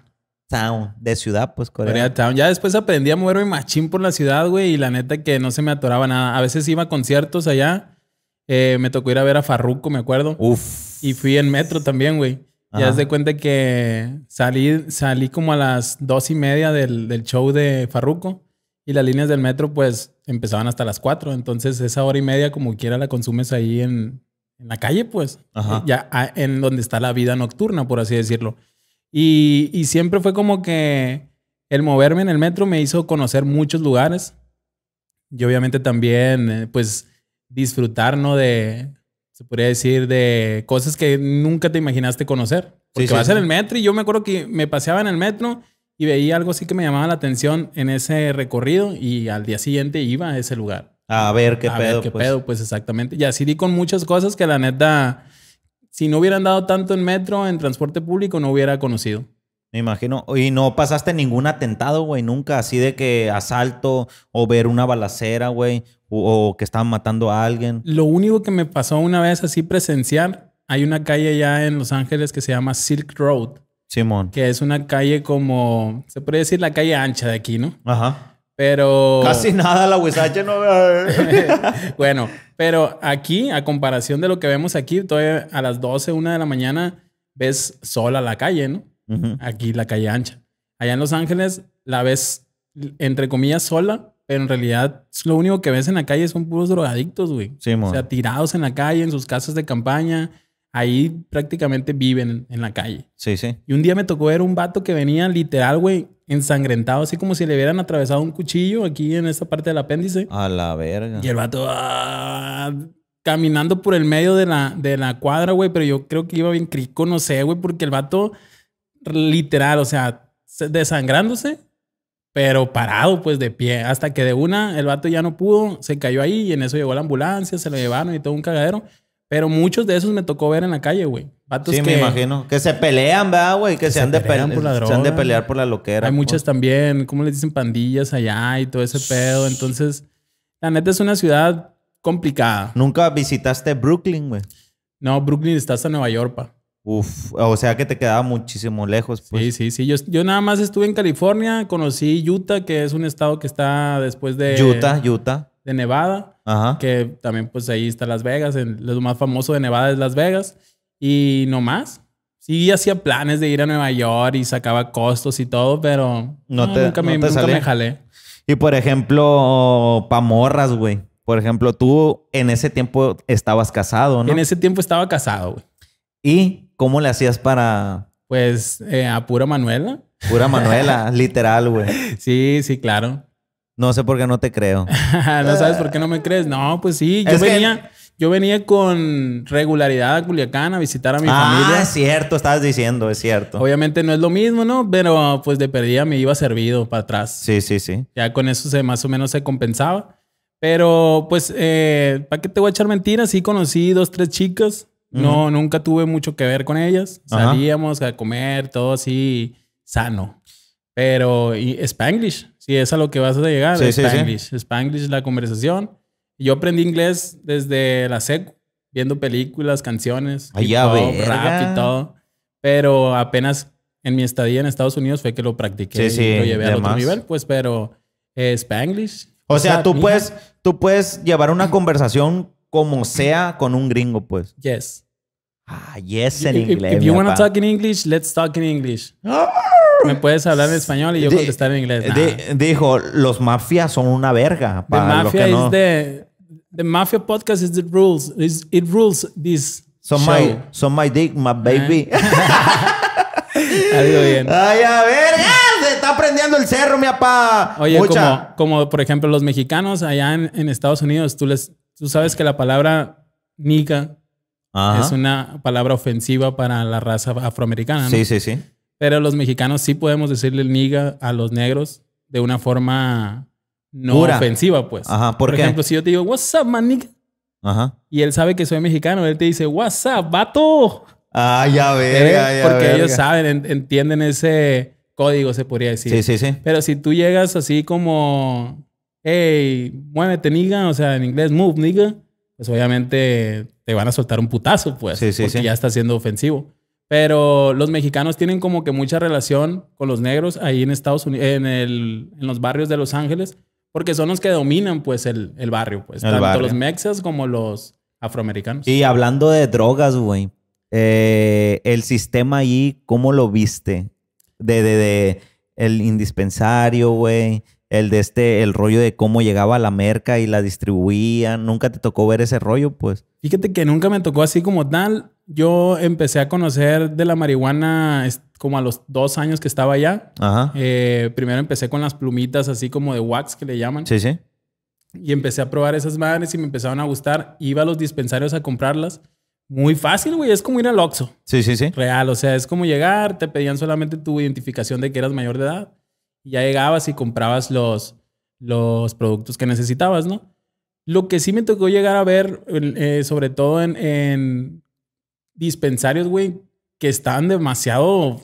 A: Town, de ciudad, pues Corea.
B: Town. Ya después aprendí a moverme machín por la ciudad, güey, y la neta que no se me atoraba nada. A veces iba a conciertos allá eh, me tocó ir a ver a Farruco, me acuerdo. Y fui en metro también, güey. Ya haz de cuenta que salí, salí como a las dos y media del, show de Farruco y las líneas del metro pues empezaban hasta las cuatro. Entonces esa hora y media como quiera la consumes ahí en, la calle pues. Ya en donde está la vida nocturna, por así decirlo. Y, y siempre fue como que el moverme en el metro me hizo conocer muchos lugares. Y obviamente también eh, pues disfrutar, ¿no? De, se podría decir, de cosas que nunca te imaginaste conocer. Porque vas en el metro y yo me acuerdo que me paseaba en el metro y veía algo así que me llamaba la atención en ese recorrido y al día siguiente iba a ese lugar. A ver qué a pedo. Ver qué pues. pedo, pues exactamente. Y así di con muchas cosas que la neta, si no hubieran dado tanto en metro, en transporte público, no hubiera conocido. Me imagino.
A: Y no pasaste ningún atentado, güey, nunca, así de que asalto o ver una balacera,
B: güey, o, que estaban matando a alguien. Lo único que me pasó una vez así presenciar, hay una calle allá en Los Ángeles que se llama Silk Road. Simón. Que es una calle como, se puede decir la calle ancha de aquí, ¿no? Ajá. Pero... Casi nada
A: la huizache no... Eh.
B: bueno, pero aquí, a comparación de lo que vemos aquí, todavía a las 12, 1 de la mañana, ves sola la calle, ¿no? Aquí la calle ancha. Allá en Los Ángeles la ves, entre comillas, sola, pero en realidad lo único que ves en la calle son puros drogadictos, güey. Sí, o sea, tirados en la calle, en sus casas de campaña. Ahí prácticamente viven en la calle. Sí, sí. Y un día me tocó ver un vato que venía literal, güey, ensangrentado, así como si le hubieran atravesado un cuchillo aquí en esta parte del apéndice. A la verga. Y el vato ah, caminando por el medio de la, de la cuadra, güey, pero yo creo que iba bien crico, no sé, güey, porque el vato literal, o sea, desangrándose, pero parado pues de pie, hasta que de una el vato ya no pudo, se cayó ahí y en eso llegó la ambulancia, se lo llevaron y todo un cagadero. Pero muchos de esos me tocó ver en la calle, güey. Vatos sí, me imagino. Que se
A: pelean, ¿verdad, güey? Que, se, han de pelear por la droga. Se han de pelear por la loquera. Hay muchas
B: también, como les dicen? Pandillas allá y todo ese pedo. Entonces, la neta es una ciudad complicada. ¿Nunca visitaste Brooklyn, güey? No, Brooklyn está hasta Nueva York, pa. Uf, o sea que te quedaba muchísimo lejos. Pues. Sí, sí, sí. Yo, yo nada más estuve en California, conocí Utah, que es un estado que está después de... Utah, Utah. De Nevada. Ajá. Que también pues ahí está Las Vegas. lo más famoso de Nevada es Las Vegas. Y no más. Sí, hacía planes de ir a Nueva York y sacaba costos y todo, pero no, te, nunca, me, nunca me jalé. Y por
A: ejemplo, pamorras, güey. Por ejemplo, tú en ese tiempo estabas casado, ¿no? En ese tiempo estaba casado, güey. Y ¿Cómo le hacías para...? Pues eh, a pura Manuela. Pura Manuela, literal, güey. Sí, sí, claro. No sé por qué no te creo.
B: ¿No sabes por qué no me crees? No, pues sí. Yo venía... Yo venía con regularidad a Culiacán a visitar a mi ah, familia. Ah, es
A: cierto, estabas diciendo, es cierto.
B: Obviamente no es lo mismo, ¿no? Pero pues de perdida me iba servido para atrás. Sí, sí, sí. Ya con eso se, más o menos se compensaba. Pero pues, eh, ¿para qué te voy a echar mentiras? Sí conocí dos, tres chicas no, nunca tuve mucho que ver con ellas. Salíamos a comer, todo así sano. Pero y Spanglish, si es a lo que vas a llegar, sí, Spanglish. la conversación. Yo aprendí inglés desde la SEC, viendo películas, canciones, Ay, pop, rap y todo. Pero apenas en mi estadía en Estados Unidos fue que lo practiqué y lo llevé a otro nivel, pues, pero eh, Spanglish. O, sea, tú, puedes,
A: tú puedes llevar una conversación como sea con un gringo, pues.
B: Yes. Ah, yes en inglés. If you want to talk in English, let's talk in English. Ah. Me puedes hablar en español y yo contestar en
A: inglés. dijo, los mafias son una verga. Para the mafia is
B: the, the mafia podcast is the rules. it rules this. So my so my dick, my eh. baby. Algo bien. Ay, a ver,
A: se está prendiendo el cerro, mi papá. Oye, como,
B: como, por ejemplo los mexicanos allá en, Estados Unidos, tú les, tú sabes que la palabra nica es una palabra ofensiva para la raza afroamericana. Sí, sí, sí. Pero los mexicanos sí podemos decirle niga a los negros de una forma no ofensiva, pues. Ajá, ¿por, ejemplo, si yo te digo, what's up, man, nigga? Ajá. Y él sabe que soy mexicano, él te dice, what's up, vato.
A: Ah, ya ¿Eh? ve, ya Porque ellos
B: saben, entienden ese código, se podría decir. Sí, sí, sí. Pero si tú llegas así como, hey, muévete, nigga, o sea, en inglés, move, nigga. Pues, obviamente te van a soltar un putazo, pues, porque ya está siendo ofensivo. Pero los mexicanos tienen como que mucha relación con los negros ahí en Estados Unidos, en, en los barrios de Los Ángeles, porque son los que dominan, pues, el, barrio, pues, tanto los mexas como los afroamericanos. Y
A: hablando de drogas, güey, eh, el sistema ahí, ¿cómo lo viste? De, de, el indispensario, güey, el de este, el rollo de cómo llegaba la merca y la distribuían. Nunca te tocó ver ese rollo, pues.
B: Fíjate que nunca me tocó así como tal. Yo empecé a conocer de la marihuana como a los dos años que estaba allá. Eh, primero empecé con las plumitas así como de wax que le llaman. Sí, sí. Y empecé a probar esas manes y me empezaron a gustar. Iba a los dispensarios a comprarlas. Muy fácil, güey. Es como ir al Oxxo. Sí, sí, sí. Real. O sea, es como llegar, te pedían solamente tu identificación de que eras mayor de edad y ya llegabas y comprabas los, los productos que necesitabas, ¿no? Lo que sí me tocó llegar a ver, eh, sobre todo en, dispensarios, güey, que están demasiado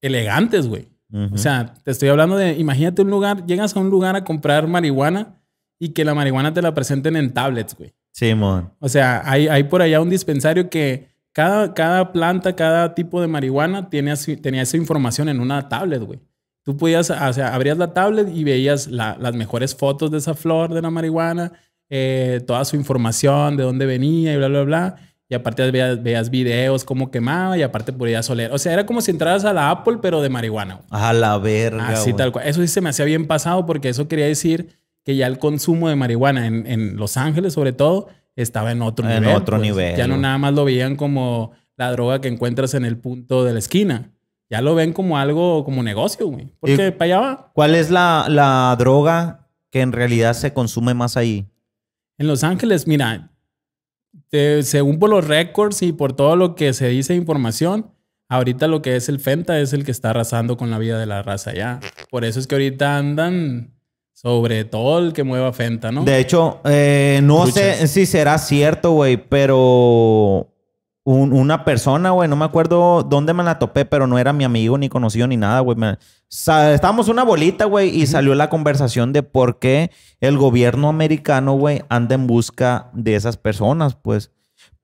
B: elegantes, güey. O sea, te estoy hablando de, imagínate un lugar, llegas a un lugar a comprar marihuana y que la marihuana te la presenten en tablets, güey. Sí, mon. O sea, hay, hay por allá un dispensario que cada, cada planta, cada tipo de marihuana tiene tenía esa información en una tablet, güey. Tú podías, ah, o sea, abrías la tablet y veías las mejores fotos de esa flor de la marihuana, eh, toda su información, de dónde venía y bla, bla, bla. Y aparte veías, videos, cómo quemaba y aparte podías oler. O sea, era como si entraras a la Apple, pero de marihuana. A la verga. Así tal cual. Eso sí se me hacía bien pasado porque eso quería decir que ya el consumo de marihuana en, Los Ángeles, sobre todo, estaba en otro nivel. En otro pues. nivel. Ya no nada más lo veían como la droga que encuentras en el punto de la esquina ya lo ven como algo, como negocio, güey. Porque eh,
A: para allá va. ¿Cuál es la, droga que en realidad se consume más ahí?
B: En Los Ángeles, mira, según por los récords y por todo lo que se dice información, ahorita lo que es el Fenta es el que está arrasando con la vida de la raza allá. Por eso es que ahorita andan sobre todo el que mueva Fenta, ¿no? De
A: hecho, eh, no sé si será cierto, güey, pero una persona, güey, no me acuerdo dónde me la topé, pero no era mi amigo ni conocido ni nada, güey. Estábamos una bolita, güey, y salió la conversación de por qué el gobierno americano, güey, anda en busca de esas personas, pues.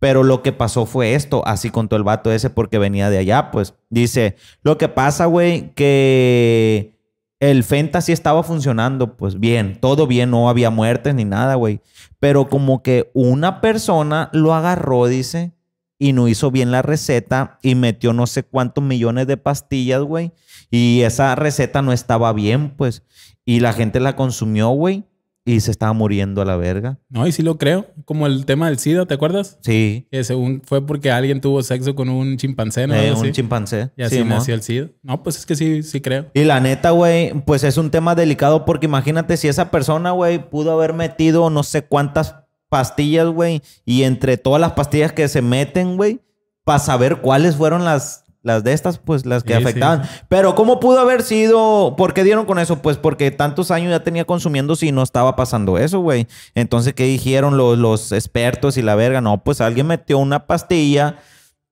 A: Pero lo que pasó fue esto, así contó el vato ese porque venía de allá, pues. Dice, lo que pasa, güey, que el Fenta sí estaba funcionando, pues bien, todo bien, no había muertes ni nada, güey. Pero como que una persona lo agarró, dice, y no hizo bien la receta y metió no sé cuántos millones de pastillas, güey. Y esa receta no estaba bien, pues. Y la gente la consumió, güey. Y se estaba muriendo a la
B: verga. No, y sí lo creo. Como el tema del SIDA, ¿te acuerdas? Sí. Que según fue porque alguien tuvo sexo con un chimpancé, ¿no? Sí, eh, un chimpancé. Y así nació el SIDA. No, pues es que sí, sí creo. Y la
A: neta, güey, pues es un tema delicado porque imagínate si esa persona, güey, pudo haber metido no sé cuántas pastillas, güey, y entre todas las pastillas que se meten, güey, para saber cuáles fueron las, las de estas, pues las que afectaban. Pero ¿cómo pudo haber sido? ¿Por qué dieron con eso? Pues porque tantos años ya tenía consumiendo si no estaba pasando eso, güey. Entonces, ¿qué dijeron los, los expertos y la verga? No, pues alguien metió una pastilla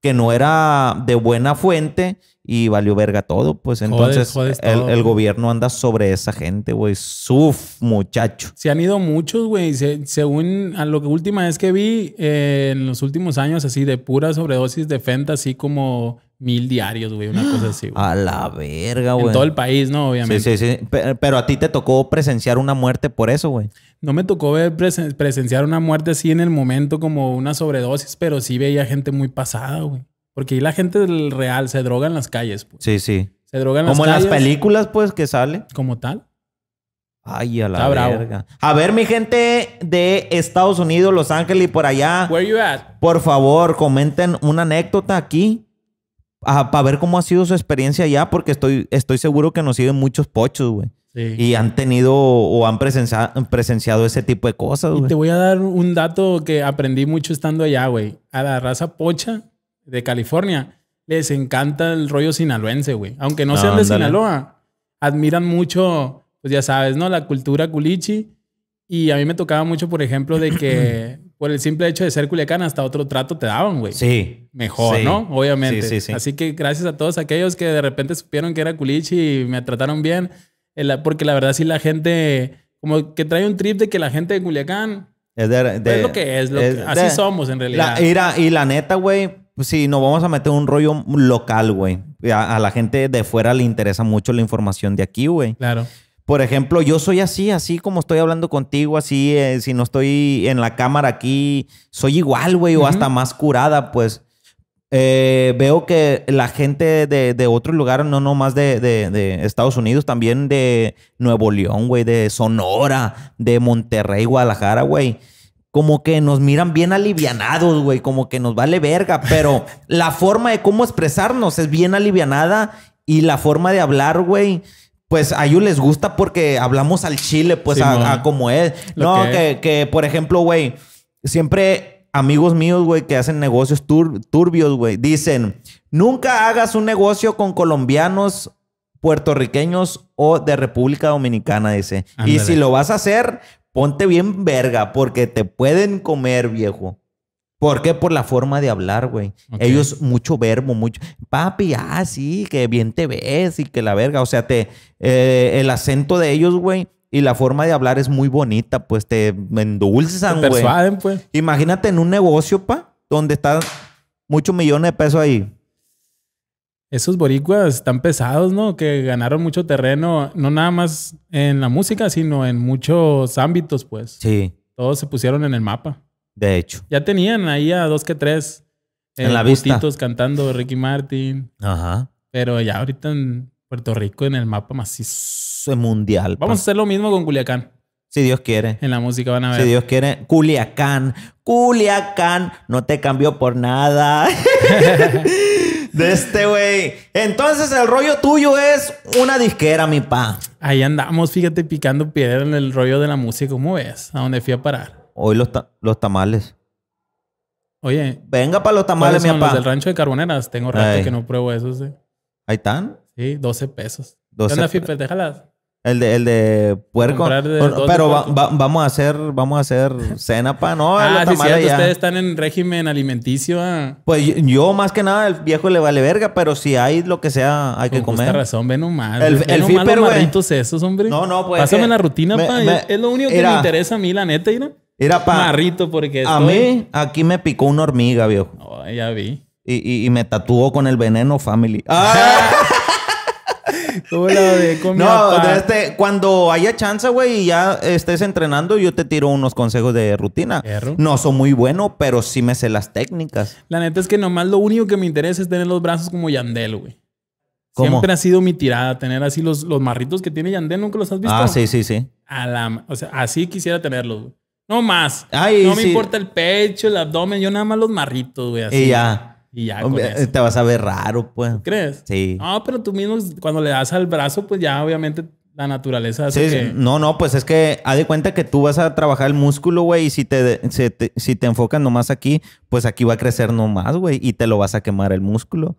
A: que no era de buena fuente y valió verga todo. Pues entonces el, gobierno anda sobre esa
B: gente, güey. Suf, muchacho. Se han ido muchos, güey. según a lo que última vez que vi eh, en los últimos años, así de pura sobredosis de Fenta, así como mil diarios, güey, una cosa así. Güey. A la verga, güey. En todo el país, ¿no? Obviamente. Sí,
A: sí, sí. Pero a ti te tocó presenciar una muerte por eso, güey.
B: No me tocó ver presenciar una muerte así en el momento como una sobredosis, pero sí veía gente muy pasada, güey. Porque ahí la gente del real se droga en las calles, güey. Pues. Sí, sí. Se droga en las calles. Como en las películas,
A: pues, que sale. Como tal. Ay, a la verga. A ver, mi
B: gente
A: de Estados Unidos, Los Ángeles y por allá. Where you at? Por favor, comenten una anécdota aquí para ver cómo ha sido su experiencia allá, porque estoy, estoy seguro que nos siguen muchos pochos, güey. Y han tenido o han presenciado ese tipo de cosas,
B: güey. Te voy a dar un dato que aprendí mucho estando allá, güey. A la raza pocha de California les encanta el rollo sinaloense, güey. Aunque no, sean de Sinaloa, admiran mucho, pues ya sabes, ¿no? La cultura culichi. Y a mí me tocaba mucho, por ejemplo, de que por el simple hecho de ser Culiacán, hasta otro trato te daban, güey. Sí. Mejor, ¿no? Obviamente. Sí, sí, Así que gracias a todos aquellos que de repente supieron que era Culichi y me trataron bien. Eh, porque la verdad sí la gente, como que trae un trip de que la gente de Culiacán
A: es, de, lo que es, así somos en realidad. La, y, la, y, la, neta, güey, pues sí, nos vamos a meter un rollo local, güey. a, la gente de fuera le interesa mucho la información de aquí, güey. Claro. Por ejemplo, yo soy así, así como estoy hablando contigo, así, eh, si no estoy en la cámara aquí, soy igual, güey, o hasta más curada, pues. Eh, veo que la gente de, de otro lugar, no nomás de, de, de, Estados Unidos, también de Nuevo León, güey, de Sonora, de Monterrey, Guadalajara, güey. Como que nos miran bien alivianados, güey, como que nos vale verga, pero la forma de cómo expresarnos es bien alivianada y la forma de hablar, güey, pues a ellos les gusta porque hablamos al chile, pues a, como es. no, que... por ejemplo, güey, siempre amigos míos, güey, que hacen negocios turbios, güey, dicen, nunca hagas un negocio con colombianos, puertorriqueños o de República Dominicana, dice. Y si lo vas a hacer, ponte bien verga, porque te pueden comer, viejo. ¿Por qué? Por la forma de hablar, güey. Ellos mucho verbo, mucho. Papi, ah, sí, que bien te ves y que la verga. O sea, te, eh, el acento de ellos, güey, y la forma de hablar es muy bonita, pues te endulzan, güey. persuaden, pues. Imagínate en un negocio, pa, donde están muchos millones de pesos ahí.
B: Esos boricuas están pesados, ¿no? Que ganaron mucho terreno, no nada más en la música, sino en muchos ámbitos, pues. Sí. Todos se pusieron en el mapa. De hecho. Ya tenían ahí a dos que tres. en eh, la vista. cantando Ricky Martin. Ajá. Pero ya ahorita en Puerto Rico, en el mapa macizo. Mundial. Vamos a pues. hacer lo mismo con Culiacán. Si Dios quiere. En la música van a ver. Si Dios
A: quiere. Culiacán. Culiacán. No te cambió por nada. de este güey. Entonces el rollo tuyo es una disquera,
B: mi pa. Ahí andamos, fíjate, picando piedra en el rollo de la música. ¿Cómo ves? ¿A dónde fui a parar?
A: hoy los, los tamales.
B: Oye. Venga para los tamales, mi papá. Los del rancho de Carboneras. Tengo rato que no pruebo esos, ¿eh? Ahí están. Sí, 12 pesos. 12 ¿Qué onda, Déjalas.
A: El de, el de puerco. De pero vamos a hacer, vamos a hacer cena pa, no. Ah, sí, cierto, ustedes
B: están en régimen alimenticio. Ah.
A: Pues yo más que nada, el viejo le vale verga, pero si hay lo que sea, hay que comer. Con razón, ven nomás. El, ven el nomás esos, hombre. No, no, pues. Pásame la rutina, pa. es lo único que me
B: interesa a mí, la neta, mira. Era para. porque. A mí,
A: aquí me picó una hormiga, viejo. ya vi. Y, me tatuó con el veneno Family. ¡Ah!
B: no, este,
A: cuando haya chance, güey, y ya estés entrenando, yo te tiro unos consejos de rutina. No son muy buenos, pero sí me sé las técnicas.
B: La neta es que nomás lo único que me interesa es tener los brazos como Yandel, güey. Siempre ha sido mi tirada, tener así los, los marritos que tiene Yandel, ¿nunca los has visto? Ah, sí, sí, sí. o sea, así quisiera tenerlos, güey. No más. Ay, no me importa el pecho, el abdomen, yo nada más los marritos, güey. Y ya. Y ya.
A: Te vas a ver raro, pues. ¿Crees? Sí.
B: No, pero tú mismo, cuando le das al brazo, pues ya obviamente la naturaleza hace sí,
A: No, no, pues es que haz de cuenta que tú vas a trabajar el músculo, güey, y si te, si te, si te enfocas nomás aquí, pues aquí va a crecer nomás, güey, y te lo vas a quemar el músculo.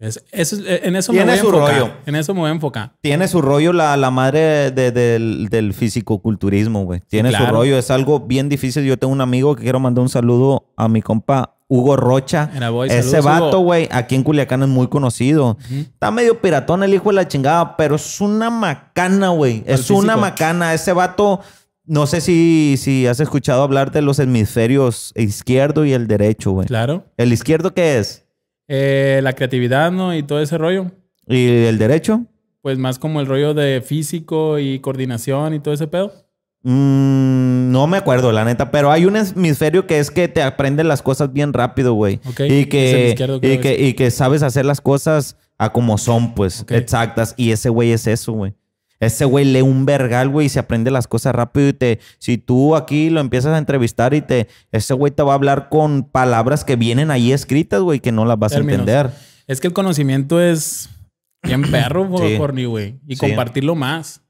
B: Es, en eso me voy a enfocar. Rollo. En eso me
A: Tiene su rollo la, la madre del, físico fisicoculturismo, güey. Tiene su rollo. Es algo bien difícil. Yo tengo un amigo que quiero mandar un saludo a mi compa Hugo Rocha. Ese vato, güey, aquí en Culiacán es muy conocido. Está medio piratón el hijo de la chingada, pero es una macana, güey. Es una macana. Ese vato... No sé si, si has escuchado hablar de los hemisferios izquierdo y el derecho, güey. Claro. ¿El izquierdo qué
B: es? Eh, la creatividad, ¿no? Y todo ese rollo.
A: ¿Y el derecho?
B: Pues más como el rollo de físico y coordinación y todo ese pedo.
A: Mm, no me acuerdo, la neta, pero hay un hemisferio que es que te aprenden las cosas bien rápido, güey. Y, que, y, que, sabes hacer las cosas a como son, pues, exactas. Y ese güey es eso, güey. Ese güey lee un vergal, güey, y se aprende las cosas rápido y te... Si tú aquí lo empiezas a entrevistar y te... Ese güey te va a hablar con palabras que vienen ahí escritas, güey, que no las vas a entender.
B: Es que el conocimiento es bien perro, por, güey. Y compartirlo más.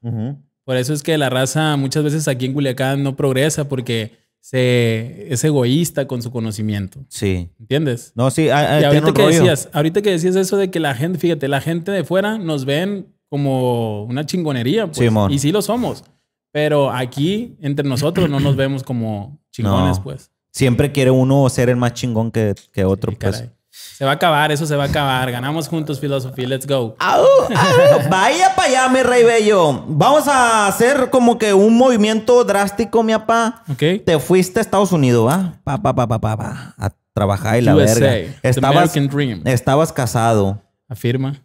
B: Por eso es que la raza muchas veces aquí en Culiacán no progresa porque se, es egoísta con su conocimiento. Sí. ¿Entiendes? No, sí. ahorita que, decías, ahorita que decías eso de que la gente, fíjate, la gente de fuera nos ven como una chingonería. Pues. Simón. Y sí lo somos. Pero aquí, entre nosotros, no nos vemos como chingones, no. pues.
A: Siempre quiere uno ser el más chingón que, que otro, pues.
B: Se va a acabar, eso se va a acabar. Ganamos juntos, Filosofía. Let's go. Au,
A: vaya para allá, mi rey bello. Vamos a hacer como que un movimiento drástico, mi papá. Ok Te fuiste a Estados Unidos, ¿va? Pa, pa, pa, pa, pa, pa. A trabajar y la USA, verga. Estabas, estabas casado. Afirma.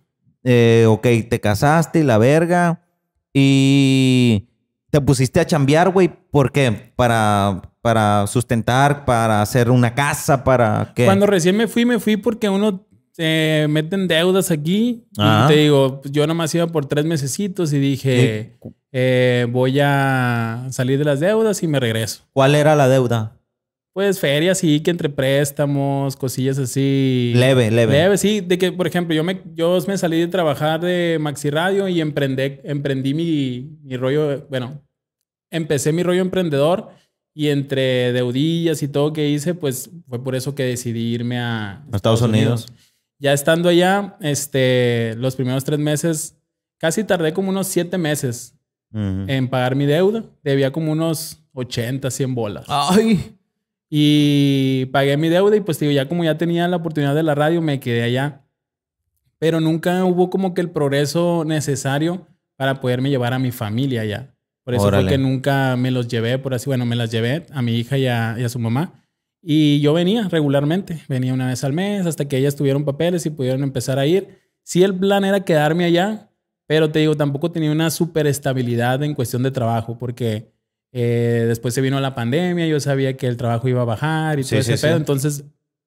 A: Eh, ok, te casaste y la verga, y te pusiste a chambear, güey, ¿por qué? Para, para sustentar, para hacer una casa, para qué? Cuando
B: recién me fui, me fui porque uno se mete en deudas aquí. Y te digo, pues, yo nomás iba por tres mesecitos y dije, eh, voy a salir de las deudas y me regreso.
A: ¿Cuál era la deuda?
B: pues ferias y que entre préstamos, cosillas así. Leve, leve. Leve, sí. De que, por ejemplo, yo me, yo me salí de trabajar de Maxi Radio y emprendé, emprendí mi, mi rollo, bueno, empecé mi rollo emprendedor y entre deudillas y todo que hice, pues fue por eso que decidí irme a Estados, Estados Unidos. Ya estando allá, este, los primeros tres meses, casi tardé como unos siete meses en pagar mi deuda. Debía como unos 80, 100 bolas. Ay. Y pagué mi deuda y pues digo, ya como ya tenía la oportunidad de la radio, me quedé allá. Pero nunca hubo como que el progreso necesario para poderme llevar a mi familia allá. Por eso fue que nunca me los llevé, por así, bueno, me las llevé a mi hija y a, su mamá. Y yo venía regularmente, venía una vez al mes hasta que ellas tuvieron papeles y pudieron empezar a ir. Sí, el plan era quedarme allá, pero te digo, tampoco tenía una superestabilidad en cuestión de trabajo, porque eh, después se vino la pandemia, yo sabía que el trabajo iba a bajar y todo ese pedo. Entonces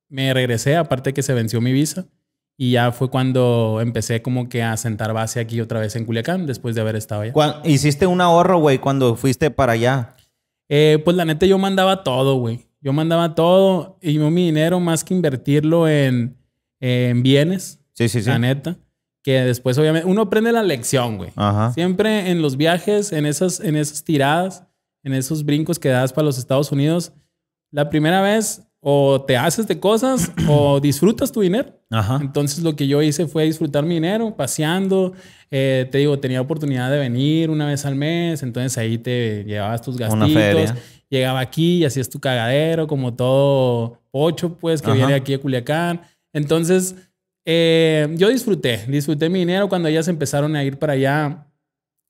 B: me regresé, aparte que se venció mi visa. Y ya fue cuando empecé como que a sentar base aquí otra vez en Culiacán, después de haber estado allá. ¿Hiciste un ahorro, güey, cuando fuiste para allá? Eh, pues la neta yo mandaba todo, güey. Yo mandaba todo y mi dinero más que invertirlo en, en bienes. Sí, sí, sí. La neta que después obviamente uno aprende la lección, güey. Siempre en los viajes, en esas, en esas tiradas, en esos brincos que das para los Estados Unidos, la primera vez o te haces de cosas o disfrutas tu dinero. Ajá. Entonces lo que yo hice fue disfrutar mi dinero, paseando. Eh, te digo, tenía oportunidad de venir una vez al mes, entonces ahí te llevabas tus gastitos. Llegaba aquí y hacías tu cagadero, como todo ocho, pues, que viene aquí a Culiacán. Entonces, eh, yo disfruté, disfruté mi dinero cuando ellas empezaron a ir para allá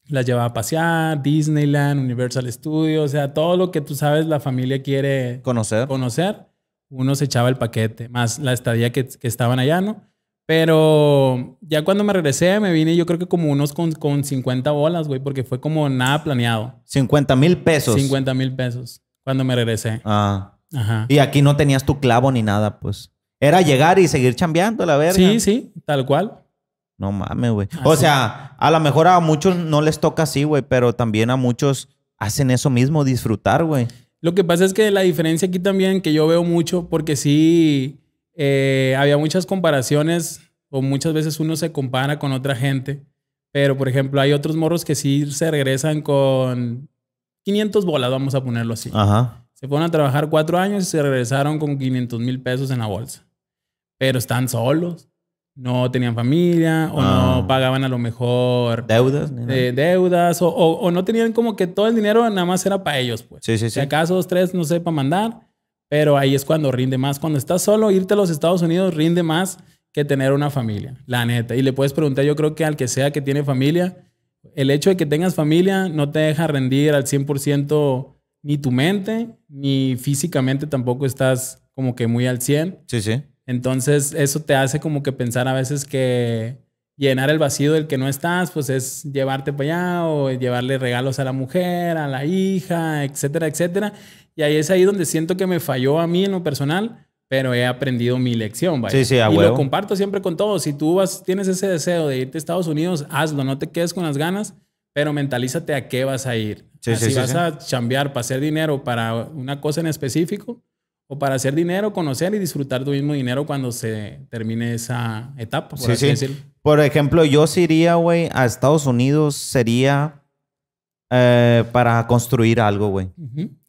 B: las llevaba a pasear, Disneyland, Universal Studios, o sea, todo lo que tú sabes la familia quiere conocer. conocer uno se echaba el paquete, más la estadía que, que estaban allá, ¿no? Pero ya cuando me regresé, me vine yo creo que como unos con, 50 bolas, güey, porque fue como nada planeado. 50 mil pesos. 50 mil pesos, cuando me regresé. Ah. Ajá. Y
A: aquí no tenías tu clavo ni nada, pues. Era llegar y seguir chambeando, la verga. Sí, sí, tal cual. No mames, güey. O sea, a lo mejor a muchos no les toca así, güey, pero también a muchos hacen eso mismo, disfrutar, güey.
B: Lo que pasa es que la diferencia aquí también, que yo veo mucho, porque sí, eh, había muchas comparaciones, o muchas veces uno se compara con otra gente, pero por ejemplo, hay otros morros que sí se regresan con 500 bolas, vamos a ponerlo así. Se ponen a trabajar cuatro años y se regresaron con 500 mil pesos en la bolsa. Pero están solos no tenían familia o no ah. pagaban a lo mejor deudas de deudas o, no tenían como que todo el dinero nada más era para ellos pues si acaso dos tres no sé para mandar pero ahí es cuando rinde más cuando estás solo irte a los Estados Unidos rinde más que tener una familia la neta y le puedes preguntar yo creo que al que sea que tiene familia el hecho de que tengas familia no te deja rendir al 100% ni tu mente ni físicamente tampoco estás como que muy al 100 sí sí entonces, eso te hace como que pensar a veces que llenar el vacío del que no estás, pues es llevarte para allá o llevarle regalos a la mujer, a la hija, etcétera, etcétera. Y ahí es ahí donde siento que me falló a mí en lo personal, pero he aprendido mi lección, Sí, sí, y lo comparto siempre con todos. Si tú vas, tienes ese deseo de irte a Estados Unidos, hazlo, no te quedes con las ganas, pero mentalízate a qué vas a ir. si vas a chambear para hacer dinero para una cosa en específico, o para hacer dinero, conocer y disfrutar tu mismo dinero cuando se termine esa etapa, por sí, sí.
A: Por ejemplo, yo si iría, güey, a Estados Unidos sería eh, para construir algo, güey.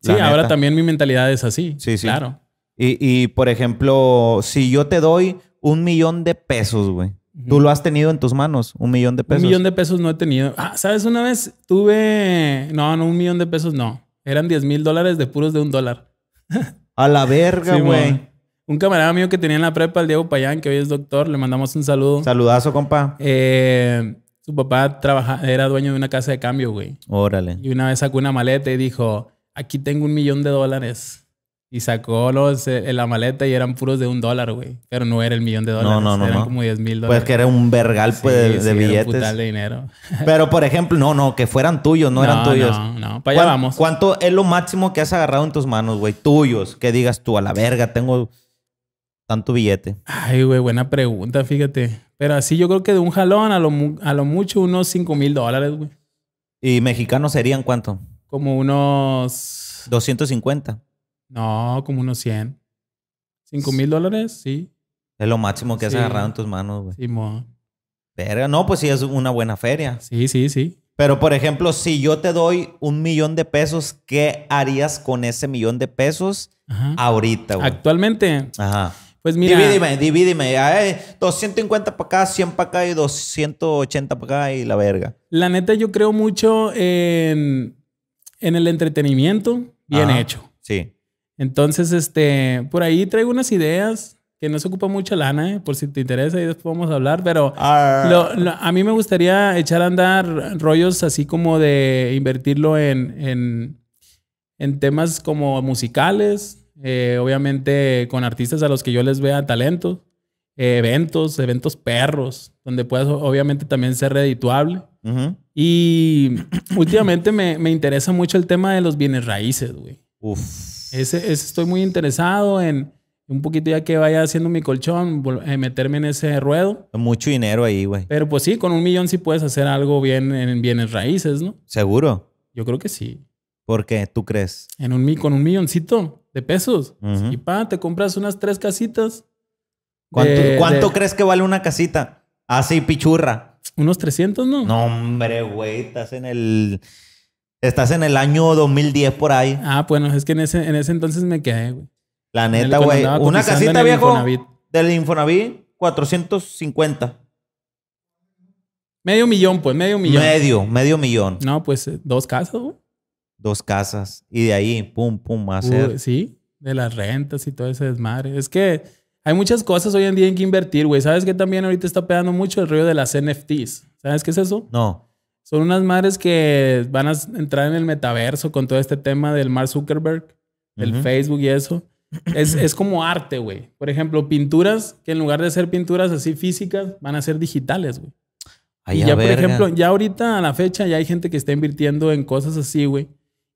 A: Sí, ahora también mi mentalidad es así. Sí, sí. Claro. Y, y por ejemplo, si yo te doy un millón de pesos, güey. Tú lo has tenido en tus manos, un millón de pesos. Un millón
B: de pesos no he tenido. Ah, ¿sabes? Una vez tuve. No, no, un millón de pesos no. Eran 10 mil dólares de puros de un dólar. A la verga, güey. un camarada mío que tenía en la prepa, el Diego Payán, que hoy es doctor, le mandamos un saludo. Saludazo, compa. Eh, su papá trabaja, era dueño de una casa de cambio, güey. Órale. Y una vez sacó una maleta y dijo, aquí tengo un millón de dólares. Y sacó los, eh, en la maleta y eran puros de un dólar, güey. Pero no era el millón de dólares. No, no, no. Eran como 10 mil dólares. Pues que era un vergal pues, de, sí, billetes. Era un de dinero.
A: Pero por ejemplo, no, no, que fueran tuyos, no, eran tuyos. No, no, para allá vamos. ¿Cuánto es lo máximo que has agarrado en tus manos, güey? Tuyos. Que digas tú, a la verga, tengo tanto billete. Ay, güey,
B: buena pregunta, fíjate. Pero así yo creo que de un jalón a lo, a lo mucho unos 5 mil dólares, güey. ¿Y mexicanos serían cuánto? Como unos. 250. No, como unos 100. ¿Cinco mil dólares? Sí.
A: Es lo máximo que has agarrado en tus manos, güey. Sí, mo. Verga, no, pues sí es una buena feria. Sí, sí, sí. Pero, por ejemplo, si yo te doy un millón de pesos, ¿qué harías con ese millón de pesos ahorita, güey? Actualmente. Ajá. Pues mira. Divídeme, divídeme. 250 para acá, 100 para acá y 280 para acá y la verga.
B: La neta, yo creo mucho en, el entretenimiento bien hecho. Sí. Entonces, este, por ahí traigo unas ideas que no se ocupa mucha lana, ¿eh? por si te interesa y después vamos a hablar, pero ah. a mí me gustaría echar a andar rollos así como de invertirlo en, temas como musicales, eh, obviamente con artistas a los que yo les vea talento, eh, eventos, eventos perros, donde puedas obviamente también ser redituable. Y últimamente me, me interesa mucho el tema de los bienes raíces, güey. Uf. Ese, estoy muy interesado en un poquito ya que vaya haciendo mi colchón, eh, meterme en ese ruedo.
A: Mucho dinero ahí, güey.
B: Pero pues sí, con un millón sí puedes hacer algo bien en bienes raíces, ¿no?
A: Seguro.
B: Yo creo que sí.
A: ¿Por qué? ¿Tú crees?
B: En un, con un milloncito de pesos. Y pa, te compras unas tres casitas. ¿Cuánto, crees que vale una casita? Así, pichurra. Unos 300, ¿no? No, hombre,
A: güey, estás en el Estás en el año 2010 por ahí.
B: Ah, bueno, es que en ese,
A: en ese entonces me quedé, güey. La neta, güey. Una casita, viejo. Del Infonavit, 450. Medio millón, pues, medio millón. Medio,
B: medio millón. No, pues, eh, dos casas, güey. Dos casas. Y de ahí, pum, pum, más. Sí, de las rentas y todo ese desmadre. Es que hay muchas cosas hoy en día en que invertir, güey. ¿Sabes qué también ahorita está pegando mucho el rollo de las NFTs? ¿Sabes qué es eso? No. Son unas madres que van a entrar en el metaverso con todo este tema del Mark Zuckerberg, del Facebook y eso. Es, como arte, güey. Por ejemplo, pinturas que en lugar de ser pinturas así físicas, van a ser digitales, güey. Y ya, por ejemplo, ya ahorita a la fecha ya hay gente que está invirtiendo en cosas así, güey.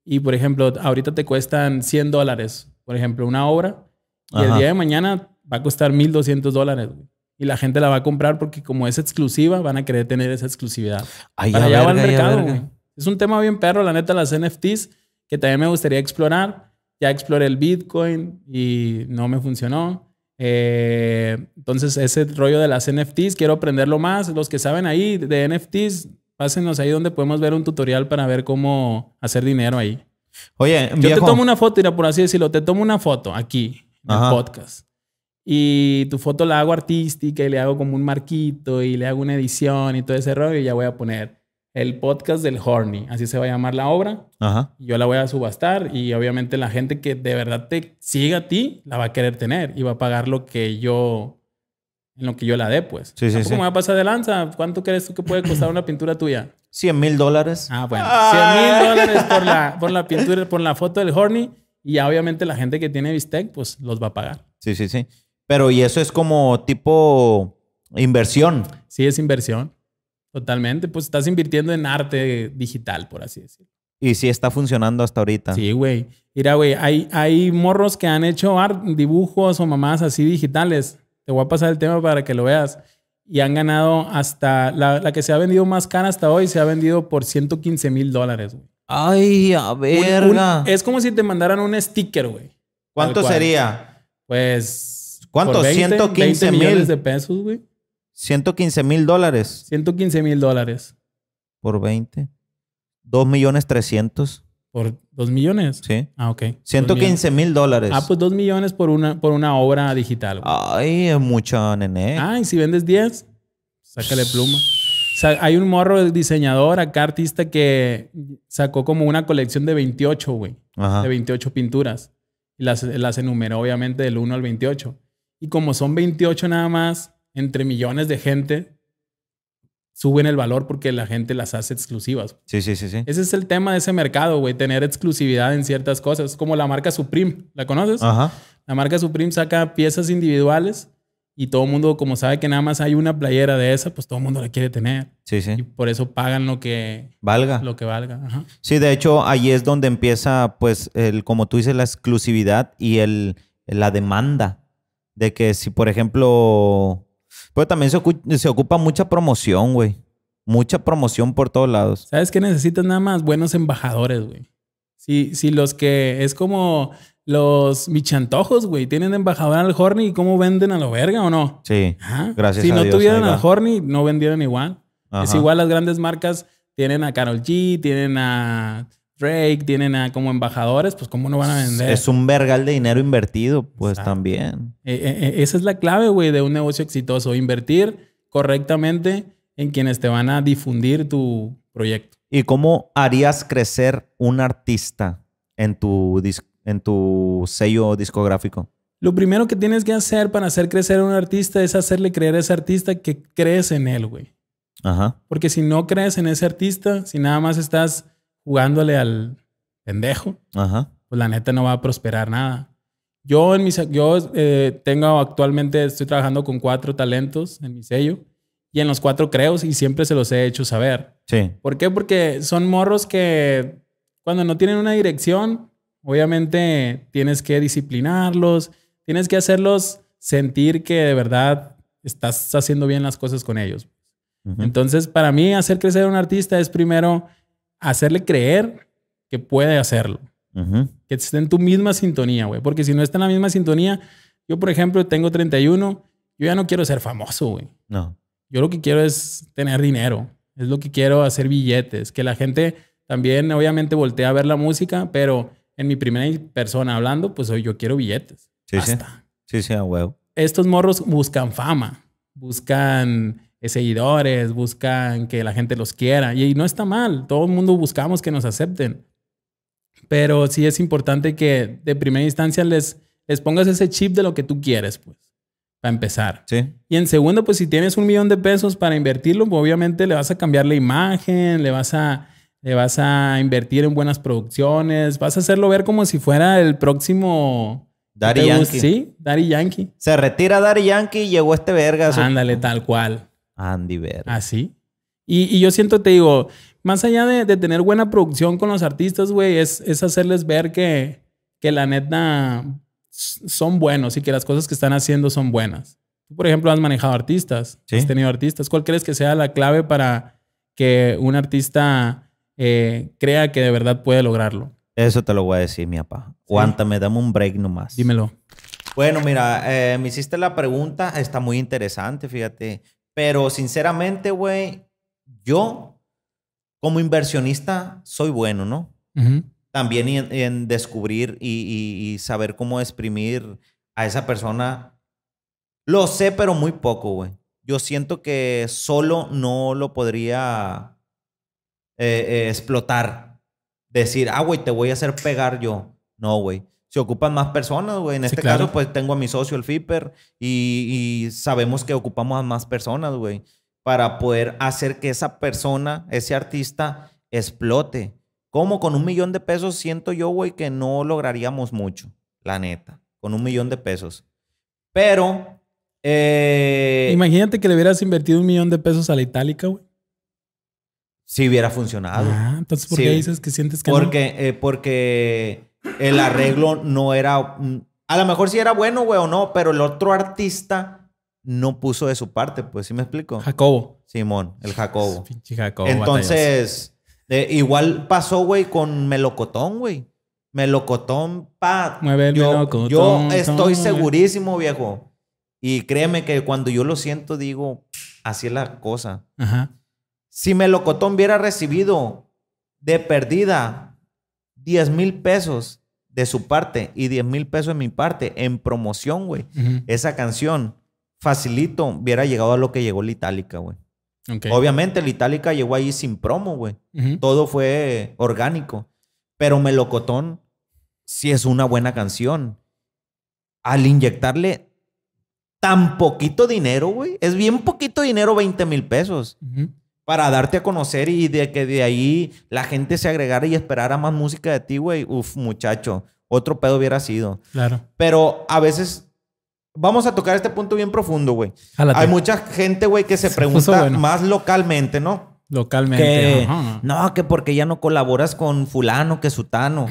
B: Y por ejemplo, ahorita te cuestan 100 dólares, por ejemplo, una obra. Y el día de mañana va a costar 1200 dólares, güey y la gente la va a comprar porque como es exclusiva, van a querer tener esa exclusividad. allá va el mercado, Es un tema bien perro, la neta, las NFTs, que también me gustaría explorar. Ya exploré el Bitcoin y no me funcionó. Eh, entonces, ese rollo de las NFTs, quiero aprenderlo más. Los que saben ahí de NFTs, pásenos ahí donde podemos ver un tutorial para ver cómo hacer dinero ahí. Oye, yo te tomo una foto, por así decirlo, te tomo una foto aquí, en el podcast. Y tu foto la hago artística y le hago como un marquito y le hago una edición y todo ese rollo y ya voy a poner el podcast del Horny, así se va a llamar la obra. Ajá. Yo la voy a subastar y obviamente la gente que de verdad te siga a ti la va a querer tener y va a pagar lo que yo en lo que yo la dé, pues. Sí, sí, sí. me va a pasar de lanza? ¿Cuánto crees tú que puede costar una pintura tuya? 100 mil dólares. Ah, bueno. 100 ah. mil dólares por la, por la pintura, por la foto del Horny. Y obviamente la gente que tiene bistec, pues los va a pagar.
A: Sí, sí, sí. Pero y eso es como tipo inversión. Sí, es inversión.
B: Totalmente. Pues estás invirtiendo en arte digital, por así decirlo. Y sí está funcionando hasta ahorita. Sí, güey. Mira, güey, hay, hay morros que han hecho art, dibujos o mamás así digitales. Te voy a pasar el tema para que lo veas. Y han ganado hasta... La, que se ha vendido más cara hasta hoy se ha vendido por 115 mil dólares, güey. Ay, a verga. es como si te mandaran un sticker, güey. ¿Cuánto sería? Pues ¿Cuánto? 115 mil. mil. de pesos, güey.
A: 115 mil dólares. 115 mil dólares. Por 20. 2 millones 300.
B: ¿Por 2 millones? Sí. Ah, ok. 115 mil dólares. Ah, pues 2 millones por una, por una obra digital. Ay, es mucho, nené. Ay, si vendes 10, sácale pluma. O sea, hay un morro diseñador, acá artista, que sacó como una colección de 28, güey. De 28 pinturas. Y las, las enumeró, obviamente, del 1 al 28. Y como son 28 nada más, entre millones de gente, suben el valor porque la gente las hace exclusivas. Sí, sí, sí, sí. Ese es el tema de ese mercado, güey, tener exclusividad en ciertas cosas, como la marca Supreme, ¿la conoces? Ajá. La marca Supreme saca piezas individuales y todo el mundo, como sabe que nada más hay una playera de esa, pues todo el mundo la quiere tener. Sí, sí. Y por eso pagan lo que valga. Lo que valga. Ajá.
A: Sí, de hecho, ahí es donde empieza, pues, el, como tú dices, la exclusividad y el, la demanda de que si, por ejemplo. Pero también se, ocupa mucha promoción, güey. Mucha promoción por todos lados.
B: ¿Sabes qué necesitas nada más? Buenos embajadores, güey. Si, si los que. Es como los michantojos, güey. Tienen embajador al Horny y cómo venden a lo verga o no. Sí. Gracias. Si no tuvieran al Horny, no vendieran igual. Es igual las grandes marcas tienen a Carol G, tienen a tienen como embajadores, pues ¿cómo no van a vender? Es
A: un vergal de dinero invertido, pues también.
B: E, e, e, esa es la clave, güey, de un negocio exitoso, invertir correctamente en quienes te van a difundir tu proyecto. ¿Y cómo
A: harías crecer un artista en tu, en tu sello discográfico?
B: Lo primero que tienes que hacer para hacer crecer a un artista es hacerle creer a ese artista que crees en él, güey. Ajá. Porque si no crees en ese artista, si nada más estás jugándole al pendejo, Ajá. pues la neta no va a prosperar nada. Yo, en mis, yo eh, tengo actualmente, estoy trabajando con cuatro talentos en mi sello y en los cuatro creo y siempre se los he hecho saber. Sí. ¿Por qué? Porque son morros que cuando no tienen una dirección, obviamente tienes que disciplinarlos, tienes que hacerlos sentir que de verdad estás haciendo bien las cosas con ellos. Entonces, para mí, hacer crecer a un artista es primero hacerle creer que puede hacerlo. Que esté en tu misma sintonía, güey. Porque si no está en la misma sintonía, yo, por ejemplo, tengo 31, yo ya no quiero ser famoso, güey. No. Yo lo que quiero es tener dinero. Es lo que quiero hacer billetes. Que la gente también, obviamente, voltee a ver la música, pero en mi primera persona hablando, pues yo quiero billetes.
A: Sí, sí. Sí, sí, huevo.
B: Estos morros buscan fama, buscan eh, seguidores, buscan que la gente los quiera. Y, no está mal, todo el mundo buscamos que nos acepten. Pero sí es importante que de primera instancia les, les pongas ese chip de lo que tú quieres, pues, para empezar. Sí. Y en segundo, pues si tienes un millón de pesos para invertirlo, pues, obviamente le vas a cambiar la imagen, le vas a... Le vas a invertir en buenas producciones, vas a hacerlo ver como si fuera el próximo,
A: Daddy Yankee. Sí,
B: Daddy Yankee. Se retira Daddy Yankee y llegó este verga. Ándale, tal cual. Andy Ver. Así. Ah, y, y, yo siento, te digo, más allá de, tener buena producción con los artistas, güey, es, hacerles ver que, la neta son buenos y que las cosas que están haciendo son buenas. Tú, por ejemplo, has manejado artistas, has tenido artistas. ¿Cuál crees que sea la clave para que un artista eh, crea que de verdad puede lograrlo?
A: Eso te lo voy a decir, mi papá. Aguántame, me dame un break nomás. Dímelo. Bueno, mira, eh, me hiciste la pregunta, está muy interesante, fíjate. Pero sinceramente, güey, yo como inversionista soy bueno, ¿no? También en, descubrir y, saber cómo exprimir a esa persona. Lo sé, pero muy poco, güey. Yo siento que solo no lo podría eh, eh, explotar. Decir, ah, güey, te voy a hacer pegar yo. No, güey se ocupan más personas, güey. En este caso, pues tengo a mi socio, el FIPER, y, sabemos que ocupamos a más personas, güey, para poder hacer que esa persona, ese artista, explote. Como con un millón de pesos siento yo, güey, que no lograríamos mucho, la neta, con un millón de pesos. Pero... Eh,
B: Imagínate que le hubieras invertido un millón de pesos a la Itálica, güey. Si hubiera funcionado. Ah, entonces, ¿por qué dices que sientes que... no? porque eh, el arreglo no
A: era. Mm, a lo mejor sí era bueno, güey, o no, pero el otro artista no puso de su parte, pues, ¿sí me explico? Jacobo. Simón, el Jacobo.
B: Jacobo. Entonces,
A: eh, igual pasó, güey, con Melocotón, güey. Melocotón, pa.
B: yo, yo estoy
A: segurísimo, viejo. Y créeme que cuando yo lo siento, digo, así es la cosa. Ajá. Si Melocotón hubiera recibido de perdida 10 mil pesos de su parte y 10 mil pesos de mi parte en promoción, güey, esa canción facilito hubiera llegado a lo que llegó la Itálica, güey. Obviamente la Itálica llegó ahí sin promo, güey. Todo fue orgánico. Pero Melocotón si es una buena canción. Al inyectarle tan poquito dinero, güey, es bien poquito dinero, 20 mil pesos para darte a conocer y de que de ahí la gente se agregara y esperara más música de ti, güey. Uf, muchacho, otro pedo hubiera sido. Claro. Pero a veces vamos a tocar este punto bien profundo, güey. Hay mucha gente, güey, que se, pregunta más localmente, ¿no?
B: Localmente. No,
A: que porque ya no colaboras con fulano, que sutano.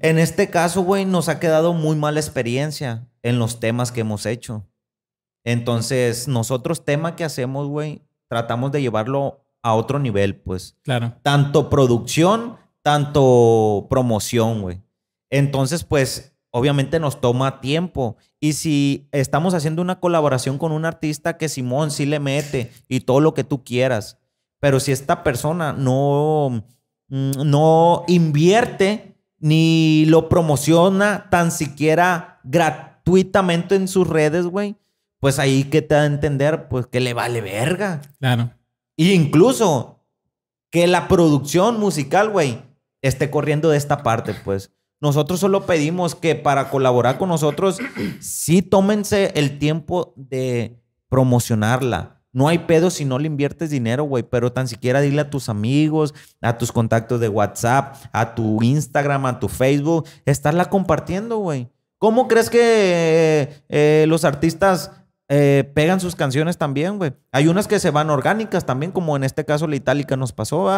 A: en este caso, güey, nos ha quedado muy mala experiencia en los temas que hemos hecho. Entonces, nosotros tema que hacemos, güey, tratamos de llevarlo a otro nivel, pues. Claro. Tanto producción, tanto promoción, güey. Entonces, pues, obviamente nos toma tiempo. Y si estamos haciendo una colaboración con un artista que Simón sí le mete y todo lo que tú quieras, pero si esta persona no, mm, no invierte ni lo promociona tan siquiera gratuitamente en sus redes, güey, pues ahí que te da a entender, pues que le vale verga. Claro. Y incluso que la producción musical, güey, esté corriendo de esta parte, pues. Nosotros solo pedimos que para colaborar con nosotros, sí tómense el tiempo de promocionarla. No hay pedo si no le inviertes dinero, güey, pero tan siquiera dile a tus amigos, a tus contactos de WhatsApp, a tu Instagram, a tu Facebook, estarla compartiendo, güey. ¿Cómo crees que eh, eh, los artistas eh, pegan sus canciones también, güey. Hay unas que se van orgánicas también, como en este caso la Itálica nos pasó,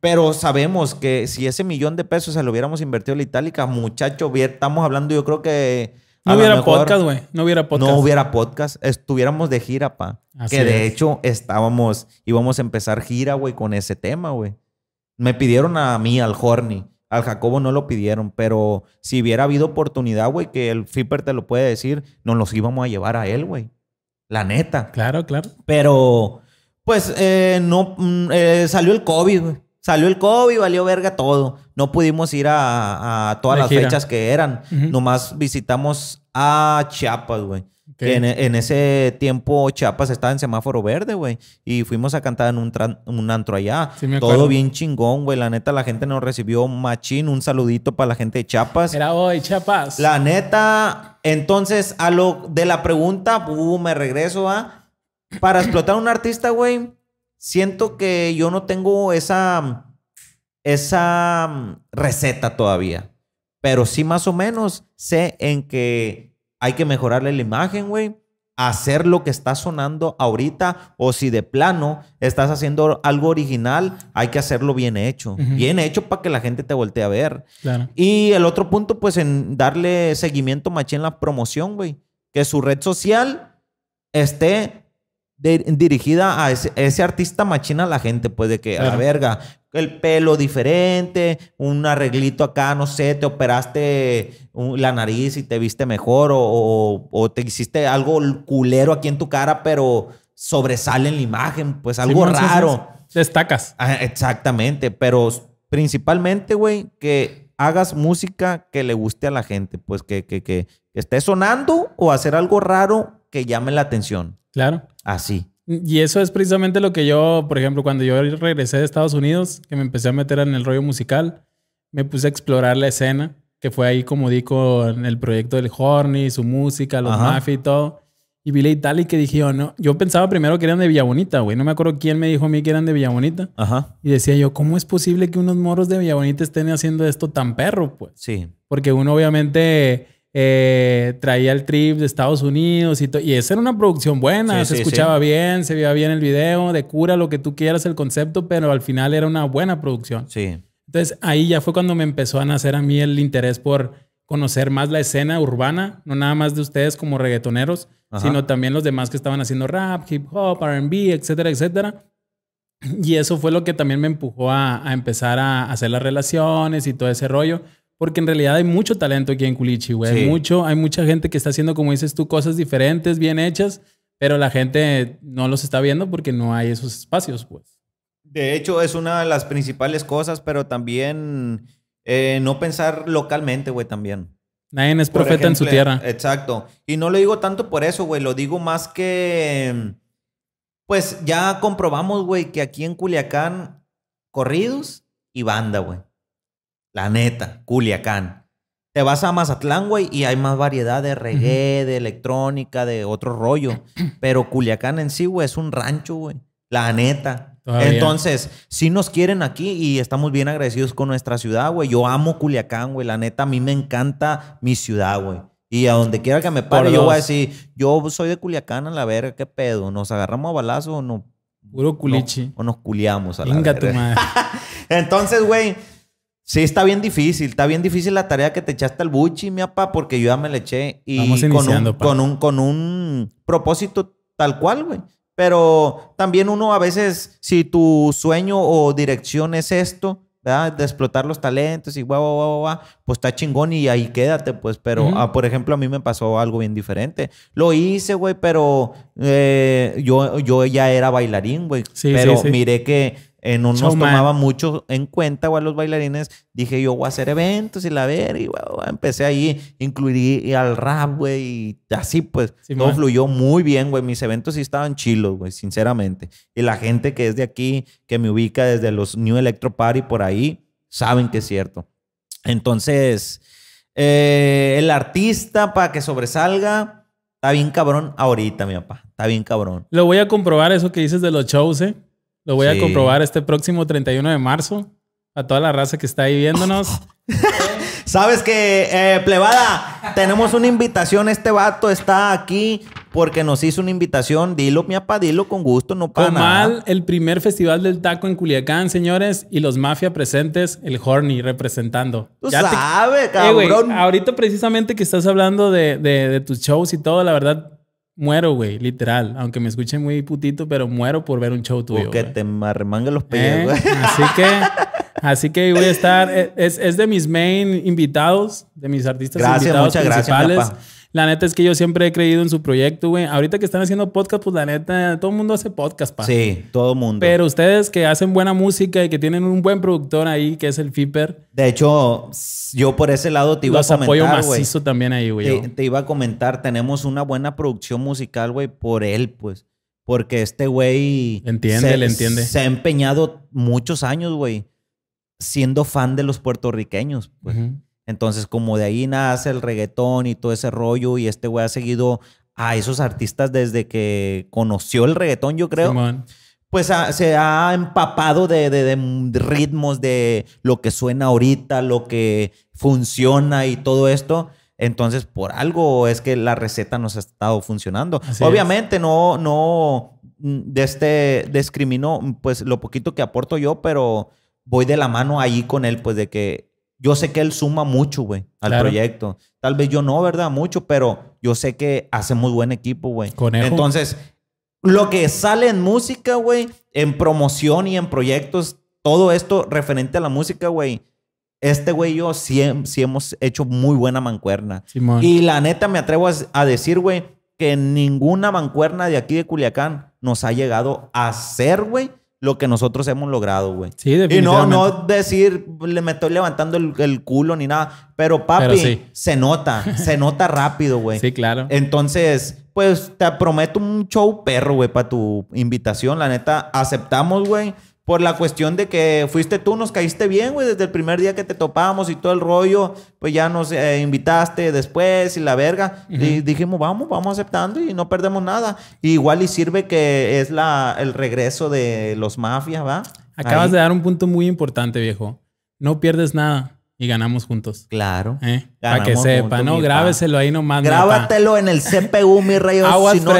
A: Pero sabemos que si ese millón de pesos se lo hubiéramos invertido en la Itálica, muchacho, estamos hablando, yo creo que.
B: No hubiera podcast, güey. No hubiera podcast. No hubiera
A: podcast. Estuviéramos de gira, pa. que de hecho estábamos, íbamos a empezar gira, güey, con ese tema, güey. Me pidieron a mí, al Horny. Al Jacobo no lo pidieron, pero si hubiera habido oportunidad, güey, que el Flipper te lo puede decir, nos los íbamos a llevar a él, güey. La neta. Claro, claro. Pero, pues, eh, no. Mm, eh, salió el COVID, güey. Salió el COVID, valió verga todo. No pudimos ir a, todas las fechas que eran. Nomás visitamos a Chiapas, güey. En, ese tiempo Chiapas estaba en semáforo verde, güey. Y fuimos a cantar en un, antro allá. todo bien chingón, güey. La neta, la gente nos recibió machín. Un saludito para la gente de Chiapas. Era hoy, Chiapas. La neta, entonces, a lo de la pregunta, uh, me regreso a. Para explotar a un artista, güey, siento que yo no tengo esa. Esa mm, receta todavía. Pero sí, más o menos, sé en que hay que mejorarle la imagen, güey hacer lo que está sonando ahorita o si de plano estás haciendo algo original, hay que hacerlo bien hecho, bien hecho para que la gente te voltee a ver. Y el otro punto, pues en darle seguimiento maché en la promoción, güey, que su red social esté dirigida a ese, artista machina la gente, pues de que, a la verga, el pelo diferente, un arreglito acá, no sé, te operaste la nariz y te viste mejor o, te hiciste algo culero aquí en tu cara, pero sobresale en la imagen, pues algo raro. Destacas. Ah, exactamente, pero principalmente, güey, que hagas música que le guste a la gente, pues que, que, que esté sonando o hacer algo raro que llame la atención. Claro así.
B: Y eso es precisamente lo que yo, por ejemplo, cuando yo regresé de Estados Unidos, que me empecé a meter en el rollo musical, me puse a explorar la escena, que fue ahí como digo, en el proyecto del Horny, su música, los mafios y todo. Y vi la Italia que dije, yo, oh, no, yo pensaba primero que eran de Villa Bonita, güey. No me acuerdo quién me dijo a mí que eran de Villa Bonita. Ajá. Y decía yo, ¿cómo es posible que unos moros de Villa Bonita estén haciendo esto tan perro, pues? Sí. Porque uno obviamente eh, traía el trip de Estados Unidos y, y esa era una producción buena, se escuchaba bien, se veía bien el video, de cura lo que tú quieras el concepto, pero al final era una buena producción. Sí. Entonces ahí ya fue cuando me empezó a nacer a mí el interés por conocer más la escena urbana, no nada más de ustedes como reggaetoneros, sino también los demás que estaban haciendo rap, hip hop, RB, etcétera, etcétera. Y eso fue lo que también me empujó a, a empezar a hacer las relaciones y todo ese rollo porque en realidad hay mucho talento aquí en Culichi, güey. Hay, mucho, hay mucha gente que está haciendo, como dices tú, cosas diferentes, bien hechas, pero la gente no los está viendo porque no hay esos espacios, pues.
A: De hecho, es una de las principales cosas, pero también eh, no pensar localmente, güey, también.
B: Nadie es profeta en su tierra.
A: Exacto. Y no lo digo tanto por eso, güey. Lo digo más que. Pues ya comprobamos, güey, que aquí en Culiacán, corridos y banda, güey. La neta, Culiacán. Te vas a Mazatlán, güey, y hay más variedad de reggae, de electrónica, de otro rollo. Pero Culiacán en sí, güey, es un rancho, güey. La neta. Entonces, si nos quieren aquí y estamos bien agradecidos con nuestra ciudad, güey. Yo amo Culiacán, güey. La neta, a mí me encanta mi ciudad, güey. Y a donde quiera que me pare, yo voy a decir, yo soy de Culiacán, a la verga, qué pedo. ¿Nos agarramos a balazo o no? Puro culichi. o nos culiamos a la Venga verga. tu madre. Entonces, güey... Sí, está bien difícil. Está bien difícil la tarea que te echaste al buchi, mi papá, porque yo ya me le eché. Y con, un, con, un, propósito tal cual, güey. Pero también uno a veces, si tu sueño o dirección es esto, De explotar los talentos y guau, guau, guau, pues está chingón y ahí quédate, pues. Pero, ah, por ejemplo, a mí me pasó algo bien diferente. Lo hice, güey, pero eh, yo, yo ya era bailarín, güey. pero sí, miré que eh, no nos tomaba mucho en cuenta, güey, los bailarines. Dije, yo voy a hacer eventos y la ver, y güey, empecé ahí, incluí al rap, güey, y así pues. todo fluyó muy bien, güey. Mis eventos sí estaban chilos, güey, sinceramente. Y la gente que es de aquí, que me ubica desde los New Electro Party por ahí, saben que es cierto. Entonces, eh, el artista para que sobresalga. Está bien cabrón ahorita, mi papá. Está bien cabrón.
B: Lo voy a comprobar eso que dices de los shows, ¿eh? Lo voy a comprobar este próximo 31 de marzo. A toda la raza que está ahí viéndonos.
A: Sabes que, eh, plebada, tenemos una invitación. Este vato está aquí porque nos hizo una invitación. Dilo, mi apa, dilo con gusto, no para Comal,
B: el primer festival del taco en Culiacán, señores, y los mafia presentes, el Horny representando. Tú ya sabes, eh, cabrón. ahorita precisamente que estás hablando de, de, de tus shows y todo, la verdad, muero, güey, literal. Aunque me escuchen muy putito, pero muero por ver un show tuyo. que te marmanga los pies eh, güey. Así que, así que voy a estar. Eh, es, de mis main invitados, de mis artistas gracias, invitados muchas principales. Gracias, la neta es que yo siempre he creído en su proyecto, güey. Ahorita que están haciendo podcast, pues la neta, todo el mundo hace podcast, pa. Sí, todo mundo. Pero ustedes que hacen buena música y que tienen un buen productor ahí, que es el Fiper.
A: De hecho, yo por ese lado te iba a comentar. apoyo macizo también ahí, güey. Te, iba a comentar, tenemos una buena producción musical, güey, por él, pues. Porque este güey. Entiende, se, le entiende. Se ha empeñado muchos años, güey, siendo fan de los puertorriqueños, pues. Entonces, como de ahí nace el reggaetón y todo ese rollo, y este güey ha seguido a esos artistas desde que conoció el reggaetón, yo creo. Pues se ha empapado de, ritmos, de lo que suena ahorita, lo que funciona y todo esto. Entonces, por algo es que la receta nos ha estado funcionando. Obviamente, no, no mm, de este discrimino, pues lo poquito que aporto yo, pero voy de la mano ahí con él, pues de que yo sé que él suma mucho, güey, al proyecto. Tal vez yo no, ¿verdad? Mucho, pero yo sé que hace muy buen equipo, güey. Entonces, lo que sale en música, güey, en promoción y en proyectos, todo esto referente a la música, güey. Este güey y yo sí, hemos hecho muy buena mancuerna. Y la neta me atrevo a decir, güey, que ninguna mancuerna de aquí de Culiacán nos ha llegado a ser, güey, lo que nosotros hemos logrado, güey. Sí, Y no, no decir, le, me estoy levantando el, culo ni nada, pero papi, se nota, se nota rápido, güey. Sí, claro. Entonces, pues te prometo un show perro, güey, para tu invitación. La neta, aceptamos, güey por la cuestión de que fuiste tú, nos caíste bien, güey, desde el primer día que te topamos y todo el rollo, pues ya nos eh, invitaste después y la verga. Y dijimos, vamos, vamos aceptando y no perdemos nada. igual y sirve que es la, el regreso de los mafias, ¿va? Acabas de
B: dar un punto muy importante, viejo. No pierdes nada ganamos juntos. Claro. ¿Eh? Para que sepa, ¿no? Grábeselo ahí nomás. Grábatelo
A: en el CPU, mi rey. Aguas si no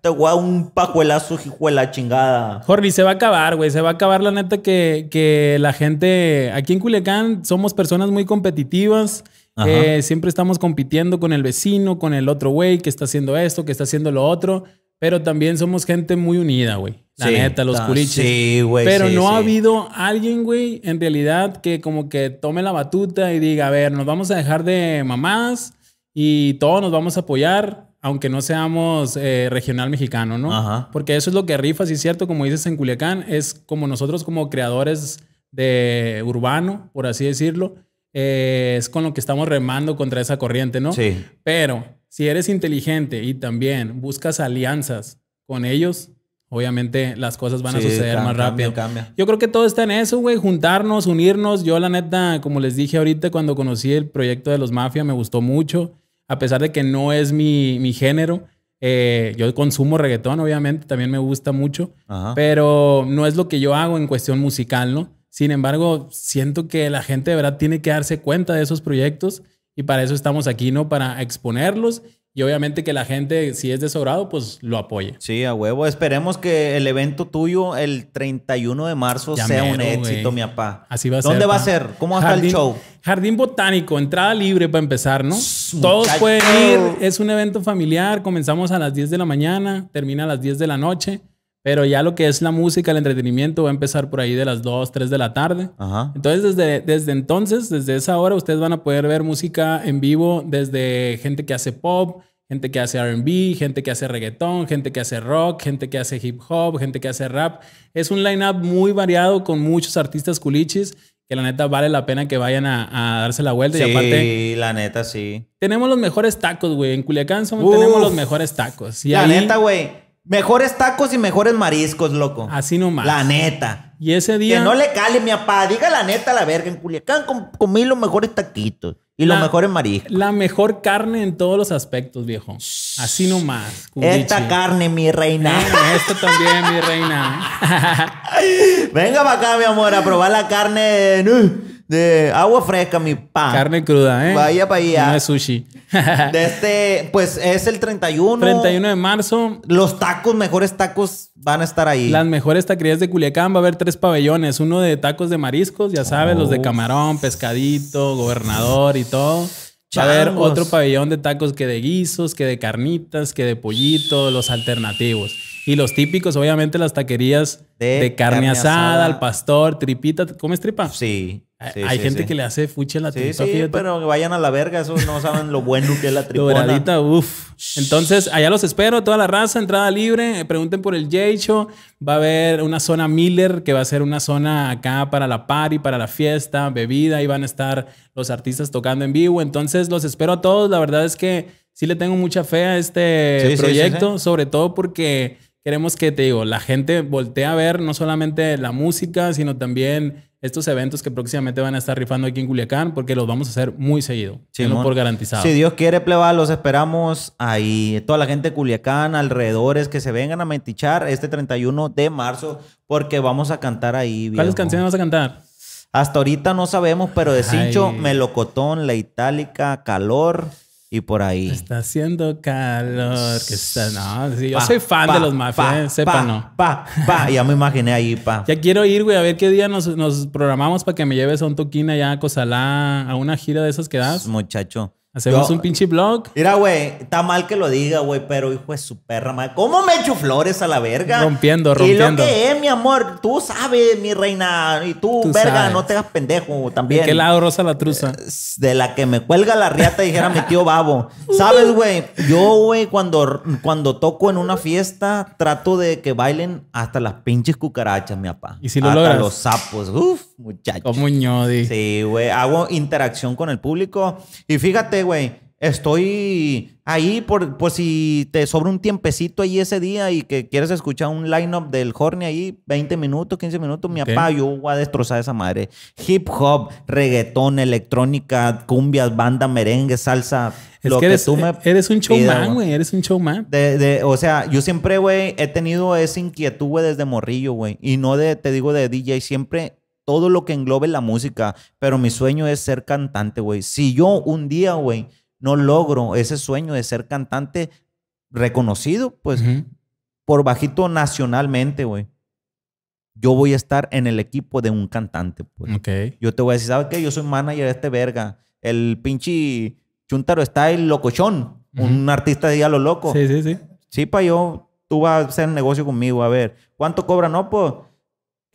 A: Te, voy a un pajuelazo, hijuela chingada.
B: Jordi, se va a acabar, güey. Se va a acabar la neta que, que la gente... Aquí en Culiacán somos personas muy competitivas. Eh, siempre estamos compitiendo con el vecino, con el otro güey que está haciendo esto, que está haciendo lo otro. Pero también somos gente muy unida, güey. La neta, los ah, Sí, güey. Pero no ha habido alguien, güey, en realidad que como que tome la batuta y diga, a ver, nos vamos a dejar de mamás y todos nos vamos a apoyar, aunque no seamos eh, regional mexicano, ¿no? Ajá. Porque eso es lo que rifas y es cierto, como dices en Culiacán, es como nosotros como creadores de urbano, por así decirlo, eh, es con lo que estamos remando contra esa corriente, ¿no? Sí. Pero si eres inteligente y también buscas alianzas con ellos, obviamente las cosas van a suceder más rápido. Cambia, Yo creo que todo está en eso, güey, juntarnos, unirnos. Yo la neta, como les dije ahorita cuando conocí el proyecto de los Mafias, me gustó mucho, a pesar de que no es mi, género. Eh, yo consumo reggaetón, obviamente, también me gusta mucho, pero no es lo que yo hago en cuestión musical, ¿no? Sin embargo, siento que la gente de verdad tiene que darse cuenta de esos proyectos y para eso estamos aquí, ¿no? Para exponerlos y obviamente que la gente, si es de sobrado, pues lo apoye. Sí, a huevo.
A: Esperemos que el evento tuyo el 31 de marzo sea un éxito, mi papá.
B: Así va a ser. ¿Dónde va a ser? ¿Cómo va a estar el show? Jardín Botánico, entrada libre para empezar, ¿no? Todos pueden ir. Es un evento familiar. Comenzamos a las 10 de la mañana, termina a las 10 de la noche. Pero ya lo que es la música, el entretenimiento va a empezar por ahí de las 2, 3 de la tarde. Entonces, desde, desde entonces, desde esa hora, ustedes van a poder ver música en vivo desde gente que hace pop, gente que hace RB, gente que hace reggaetón, gente que hace rock, gente que hace hip hop, gente que hace rap. Es un line-up muy variado con muchos artistas culichis que la neta vale la pena que vayan a, darse la vuelta. Sí, y aparte, la neta sí. Tenemos los mejores tacos, güey. En Culiacán somos, tenemos los mejores tacos. Y la neta, güey Mejores
A: tacos y mejores mariscos, loco. Así nomás. La neta. Y ese día. Que no le cale, mi papá. Diga la neta la verga. En Culiacán com comí los mejores taquitos y los mejores mariscos.
B: La mejor carne en todos los aspectos, viejo. Así nomás. Esta carne, mi reina. Esta eh, esto también, mi reina.
A: Venga para acá, mi amor, a probar la carne. Uh, de agua fresca, mi pan. Carne cruda, ¿eh? Vaya pa allá. No es
B: sushi. de este, pues es el 31. 31 de marzo. Los tacos, mejores tacos van a estar ahí. Las mejores taquerías de Culiacán va a haber tres pabellones. Uno de tacos de mariscos, ya sabes, los de oh. camarón, pescadito, gobernador y todo. Va a haber otro pabellón de tacos que de guisos, que de carnitas, que de pollito, los alternativos. Y los típicos, obviamente, las taquerías de, carne, asada, al pastor, tripita. ¿Comes tripa? Sí. Hay gente que le hace fuche la tripita Sí, pero vayan a la verga, eso no saben lo bueno que es la tripona. uff. Entonces, allá los espero, toda la raza, entrada libre. Eh, pregunten por el J-Show. Va a haber una zona Miller, que va a ser una zona acá para la party, para la fiesta, bebida. Ahí van a estar los artistas tocando en vivo. Entonces, los espero a todos. La verdad es que sí le tengo mucha fe a este proyecto, sobre todo porque queremos que, te digo, la gente voltee a ver no solamente la música, sino también estos eventos que próximamente van a estar rifando aquí en Culiacán, porque los vamos a hacer muy seguido. Sí, por garantizado. Si Dios
A: quiere, pleba, los esperamos ahí. Toda la gente de Culiacán, alrededores, que se vengan a mentichar este 31 de marzo, porque vamos a cantar ahí. ¿Cuáles canciones vas a cantar? Hasta ahorita no sabemos, pero de Cincho, Melocotón, La Itálica, Calor por ahí. Está
B: haciendo calor. Que no, yo soy fan de los mafios. sepa, no. Pa, pa,
A: ya me imaginé ahí,
B: pa. Ya quiero ir, güey, a ver qué día nos, programamos para que me lleves a un toquín allá a Cosalá, a una gira de esas que das. Muchacho, Hacemos un pinche blog.
A: Mira, güey, está mal que lo diga, güey, pero hijo de su perra ¿Cómo me echo flores a la verga? Rompiendo, rompiendo. Y lo que es, mi amor, tú sabes, mi reina. Y tú, verga, no te hagas pendejo también. qué lado rosa la truza? Eh, de la que me cuelga la riata, dijera mi tío babo. ¿Sabes, güey? Yo, güey, cuando, cuando toco en una fiesta, trato de que bailen hasta las pinches cucarachas, mi papá. ¿Y si lo hasta los sapos. Uf, muchachos. Como ñodi. Sí, güey. Hago interacción con el público. Y fíjate, güey, estoy ahí por, pues si te sobra un tiempecito ahí ese día y que quieres escuchar un lineup del Horny ahí, 20 minutos, 15 minutos, mi okay. yo voy a destrozar esa madre. Hip hop, reggaetón, electrónica, cumbias, banda, merengue, salsa. Es que, eres, un showman, güey.
B: Eres un showman.
A: De, o sea, yo siempre, güey, he tenido esa inquietud, güey, desde morrillo, güey. Y no de, te digo, de DJ. Siempre todo lo que englobe la música, pero mi sueño es ser cantante, güey. Si yo un día, güey, no logro ese sueño de ser cantante reconocido, pues por bajito nacionalmente, güey. Yo voy a estar en el equipo de un cantante, pues. Yo te voy a decir, ¿sabes qué? Yo soy manager de este verga. El pinche Chuntaro está el locochón. Un artista de a lo loco. Sí, sí, sí. Sí, pa, yo, tú vas a hacer negocio conmigo. A ver, ¿cuánto cobra? No, pues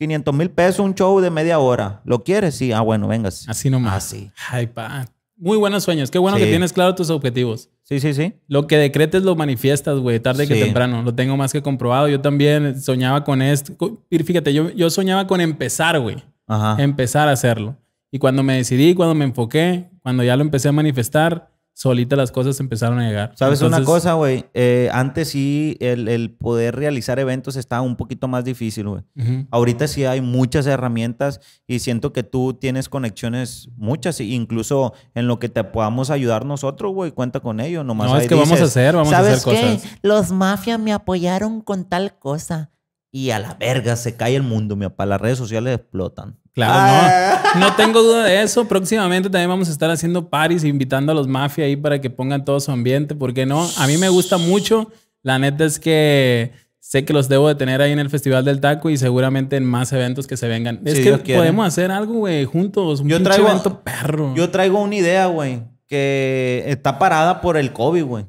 A: 500 mil pesos un show de media hora. ¿Lo quieres? Sí. Ah, bueno, vengas. Así nomás. Así.
B: Ah, Ay, pa. Muy buenos sueños. Qué bueno que tienes claro tus objetivos. Sí, sí, sí. Lo que decretes lo manifiestas, güey, tarde que temprano. Lo tengo más que comprobado. Yo también soñaba con esto. Fíjate, yo, yo soñaba con empezar, güey. Ajá. Empezar a hacerlo. Y cuando me decidí, cuando me enfoqué, cuando ya lo empecé a manifestar, solita las cosas empezaron a llegar. ¿Sabes una cosa,
A: güey? Eh, antes sí el, poder realizar eventos estaba un poquito más difícil, güey. Ahorita sí hay muchas herramientas y siento que tú tienes conexiones muchas, e incluso en lo que te podamos ayudar nosotros, güey, cuenta con ello. Nomás no, es que vamos a hacer, vamos a hacer cosas. Qué? Los mafias me apoyaron con tal cosa y a la verga se cae el mundo, mi papá. Las redes sociales explotan. Claro, ah. no. No tengo duda
B: de eso. Próximamente también vamos a estar haciendo paris, invitando a los mafias ahí para que pongan todo su ambiente. ¿Por qué no? A mí me gusta mucho. La neta es que sé que los debo de tener ahí en el Festival del Taco y seguramente en más eventos que se vengan. es que podemos hacer algo,
A: güey, juntos. Un yo traigo, evento perro. Yo traigo una idea, güey que está parada por el COVID, güey.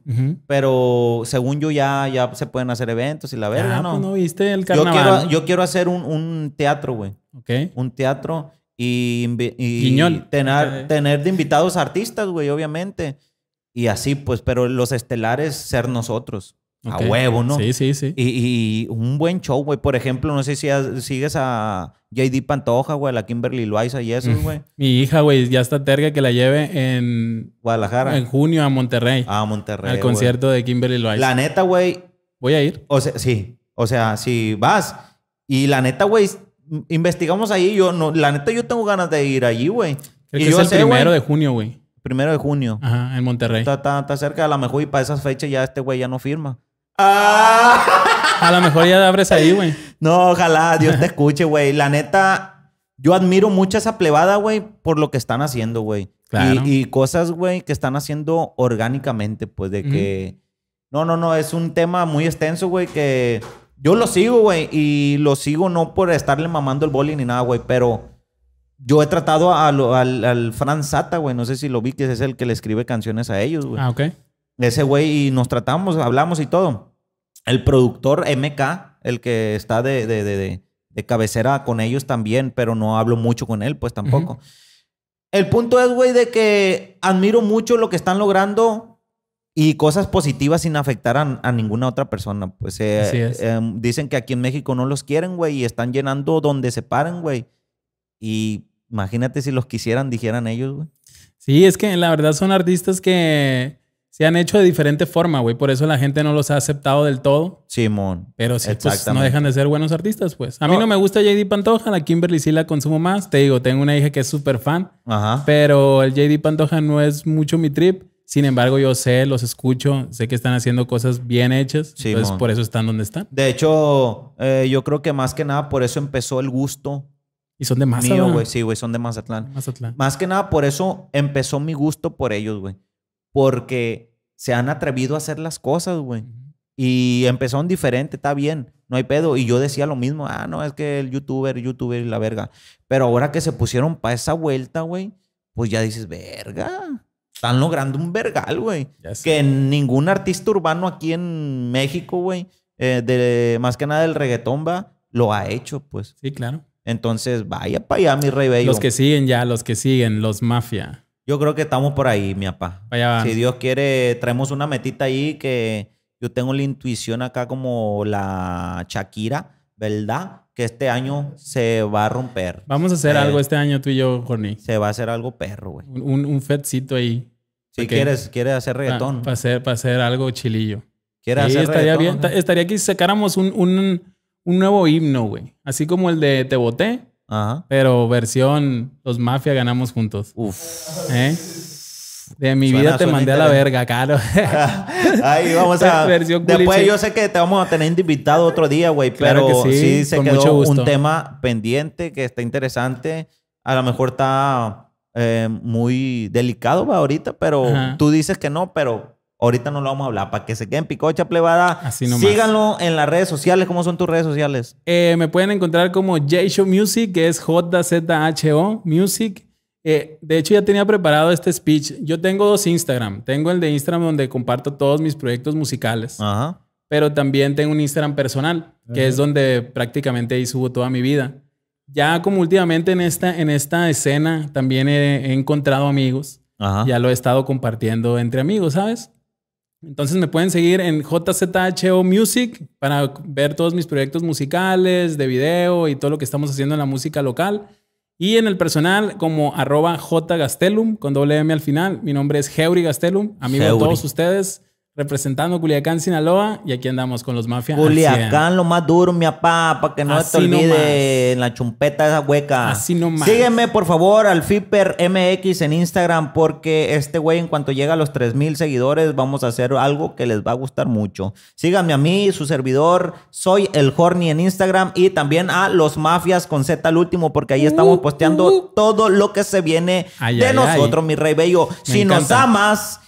A: Pero según yo ya, ya se pueden hacer eventos y la verdad ¿no? Pues, no viste el carnaval. Yo quiero, hacer un, teatro, güey. Ok. Un teatro y, tener, tener de invitados artistas, güey, obviamente. Y así, pues, pero los estelares ser nosotros. A huevo, ¿no? Sí, sí, sí. Y, un buen show, güey. Por ejemplo, no sé si sigues a JD Pantoja, güey, la Kimberly Loaiza
B: y eso, güey. Mi hija, güey, ya está terga que la lleve en. Guadalajara. En junio a Monterrey. A ah, Monterrey. Al concierto de Kimberly Loaiza. La neta, güey. Voy a ir. O sea, sí. O
A: sea, si vas. Y la neta, güey, investigamos ahí. Yo no, la neta, yo tengo ganas de ir allí, güey. el primero de
B: junio, güey. Primero de junio. Ajá, en Monterrey. Está,
A: cerca, a lo mejor y para esas fechas ya este güey ya no firma. Ah. A lo mejor ya abres ahí, güey. No, ojalá Dios te escuche, güey. La neta, yo admiro mucho esa plebada, güey, por lo que están haciendo, güey. Y, cosas, güey, que están haciendo orgánicamente, pues de que... No, no, no, es un tema muy extenso, güey, que yo lo sigo, güey, y lo sigo no por estarle mamando el boli ni nada, güey, pero yo he tratado a al, al Fran Sata, güey, no sé si lo vi, que es el que le escribe canciones a ellos, güey. Ah, ok. Ese güey y nos tratamos, hablamos y todo. El productor MK, el que está de, de, de, de cabecera con ellos también, pero no hablo mucho con él, pues tampoco. El punto es, güey, de que admiro mucho lo que están logrando y cosas positivas sin afectar a, ninguna otra persona. Pues eh, eh, dicen que aquí en México no los quieren, güey, y están llenando donde se paren, güey. Y
B: imagínate si los quisieran, dijeran ellos, güey. Sí, es que la verdad son artistas que se han hecho de diferente forma, güey. Por eso la gente no los ha aceptado del todo. Simón. Pero sí, pues no dejan de ser buenos artistas, pues. A mí no, me gusta JD Pantoja, la Kimberly sí la consumo más. Te digo, tengo una hija que es súper fan. Ajá. Pero el JD Pantoja no es mucho mi trip. Sin embargo, yo sé, los escucho, sé que están haciendo cosas bien hechas. Sí, entonces, por eso están donde están.
A: De hecho, eh, yo creo que más que nada por eso empezó el gusto. Y son de Mazatlán. güey. Sí, güey, son de Mazatlán. Mazatlán. Más que nada por eso empezó mi gusto por ellos, güey porque se han atrevido a hacer las cosas, güey. Y empezó Y diferente, está bien, no hay pedo. Y yo decía lo mismo, ah, no, es que el youtuber, youtuber y la verga. Pero ahora que se pusieron para esa vuelta, güey, pues ya dices, verga. Están logrando un vergal, güey. Que ningún artista urbano aquí en México, güey, eh, más que nada del reggaetón, va, lo ha hecho, pues. Sí, claro. Entonces, vaya para allá, mi rey bello. Los que
B: siguen ya, los que siguen, los mafia.
A: Yo creo que estamos por ahí, mi papá. Si Dios quiere, traemos una metita ahí que yo tengo la intuición acá como la Shakira, ¿verdad? Que este año se va a romper.
B: Vamos a hacer eh, algo este año tú y yo, Jorni. Se va a hacer algo perro, güey. Un, un, ahí. Si quieres, quieres hacer ah, reggaetón. Para hacer, hacer algo chilillo. ¿Quieres sí, estaría Bien, Estaría que sacáramos un, un nuevo himno, güey. Así como el de Te Boté pero versión, los mafia ganamos juntos. Uf. ¿Eh? De mi vida te mandé a la verga, caro.
A: Ahí vamos a. después yo sé que te vamos a tener invitado otro día, güey. Pero sí, se quedó un tema pendiente que está interesante. A lo mejor está eh, muy delicado ahorita, pero tú dices que no, pero Ahorita no lo vamos a hablar. Para que se queden picocha, plebada. Así nomás.
B: Síganlo en las redes sociales. ¿Cómo son tus redes sociales? Eh, me pueden encontrar como J-Show Music, que es J-Z-H-O Music. Eh, de hecho, ya tenía preparado este speech. Yo tengo dos Instagram. Tengo el de Instagram donde comparto todos mis proyectos musicales. Ajá. Pero también tengo un Instagram personal, que es donde prácticamente ahí subo toda mi vida. Ya como últimamente en esta, en esta escena también he, he encontrado amigos. Ajá. Ya lo he estado compartiendo entre amigos, ¿sabes? Entonces me pueden seguir en JZHO Music para ver todos mis proyectos musicales, de video y todo lo que estamos haciendo en la música local. Y en el personal como arroba jgastelum con doble M al final. Mi nombre es Heuri Gastelum, amigo de todos ustedes representando Culiacán, Sinaloa, y aquí andamos con los mafias. Culiacán,
A: lo más duro, mi papá, para
B: que no te olvide
A: en la chumpeta esa hueca. Así nomás. Sígueme, por favor, al Fiper MX en Instagram, porque este güey, en cuanto llega a los 3000 seguidores, vamos a hacer algo que les va a gustar mucho. Síganme a mí, su servidor, soy el Horny en Instagram, y también a los mafias con Z al último, porque ahí estamos uh, uh. posteando todo lo que se viene de nosotros, mi rey bello. si nos amas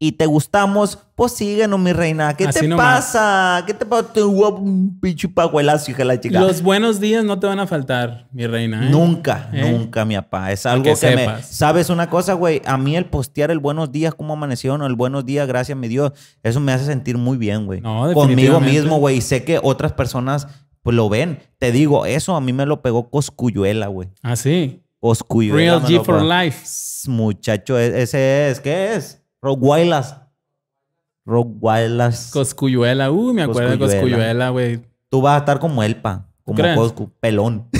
A: y te gustamos, pues síguenos, mi reina. ¿Qué te pasa? ¿Qué te pasa? Te un pinche
B: paguelazo, hija la chica. Los buenos días no te van a faltar, mi reina. ¿eh? Nunca, ¿Eh? nunca, mi papá. Es algo que, me.
A: Sabes una cosa, güey. A mí el postear el buenos días, como amaneció, amanecieron, el buenos días, gracias, mi Dios. Eso me hace sentir muy bien, güey. Conmigo mismo, güey. Y sé que otras personas pues, lo ven. Te digo, eso a mí me lo pegó Coscuyuela, güey. Ah, sí. Coscuyuela. Real G for Life. Muchacho, e-, ese es, ¿qué es? Roguaylas. Roguaylas. Coscuyuela. Uh, me acuerdo de Coscuyuela, güey. Tú vas a
B: estar como Elpa. Como Pelón.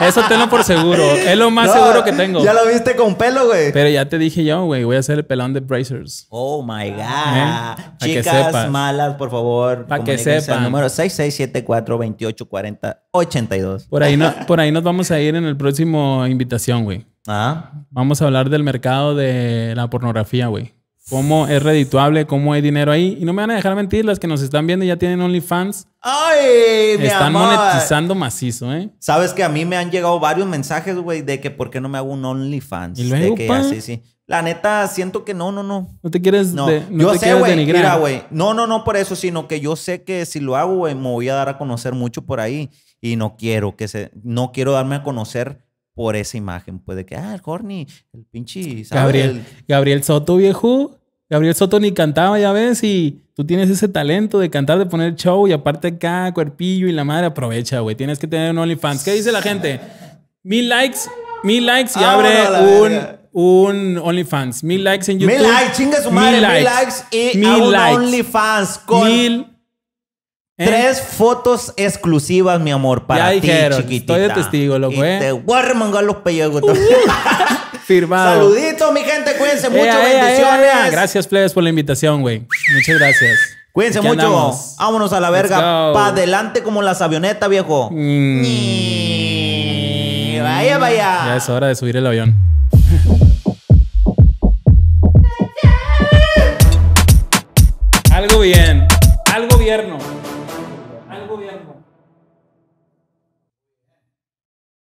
B: Eso tengo por seguro. Es lo más seguro que tengo. Ya lo viste con pelo, güey. Pero ya te dije yo, güey. Voy a hacer el pelón de Brazers. Oh my ¿Eh? God. Chicas
A: malas, por favor. Para que sepan. Número
B: 6674 Por, ahí no, por ahí nos vamos a ir en el próximo invitación, güey. Ah. Vamos a hablar del mercado de la pornografía, güey. Cómo es redituable, cómo hay dinero ahí. Y no me van a dejar mentir, las que nos están viendo ya tienen OnlyFans.
A: ¡Ay! Mi están monetizando
B: macizo, ¿eh?
A: Sabes que a mí me han llegado varios mensajes, güey, de que por qué no me hago un OnlyFans. Y luego, de sí. La neta, siento que no, no, no. No te quieres no. no yo sé, güey. Mira, güey. No, no, no por eso, sino que yo sé que si lo hago, güey, me voy a dar a conocer mucho por ahí. Y no quiero que se. No quiero darme a conocer por esa imagen. Puede que, ah, el Horny, el pinche. Gabriel,
B: Gabriel Soto, viejo. Gabriel Soto ni cantaba, ya ves, y tú tienes ese talento de cantar, de poner show, y aparte acá, cuerpillo y la madre, aprovecha, güey. Tienes que tener un OnlyFans. ¿Qué dice la gente? Mil likes, mil likes y abre un, OnlyFans. Mil likes en YouTube. Mil likes, chinga su madre. Mil likes, mil y
A: OnlyFans mil ¿Eh? Tres fotos exclusivas, mi amor, para ti, chiquitita. Estoy de testigo, loco, te voy a remangar los pellejos.
B: Uh. firmado.
A: Saluditos, mi gente. Cuídense mucho. bendiciones.
B: gracias, plebes, por la invitación, güey. Muchas gracias. Cuídense mucho.
A: Vámonos a la verga. Pa' adelante como las avionetas, viejo.
B: Mm. Vaya, vaya. Ya es hora de subir el avión. Algo bien.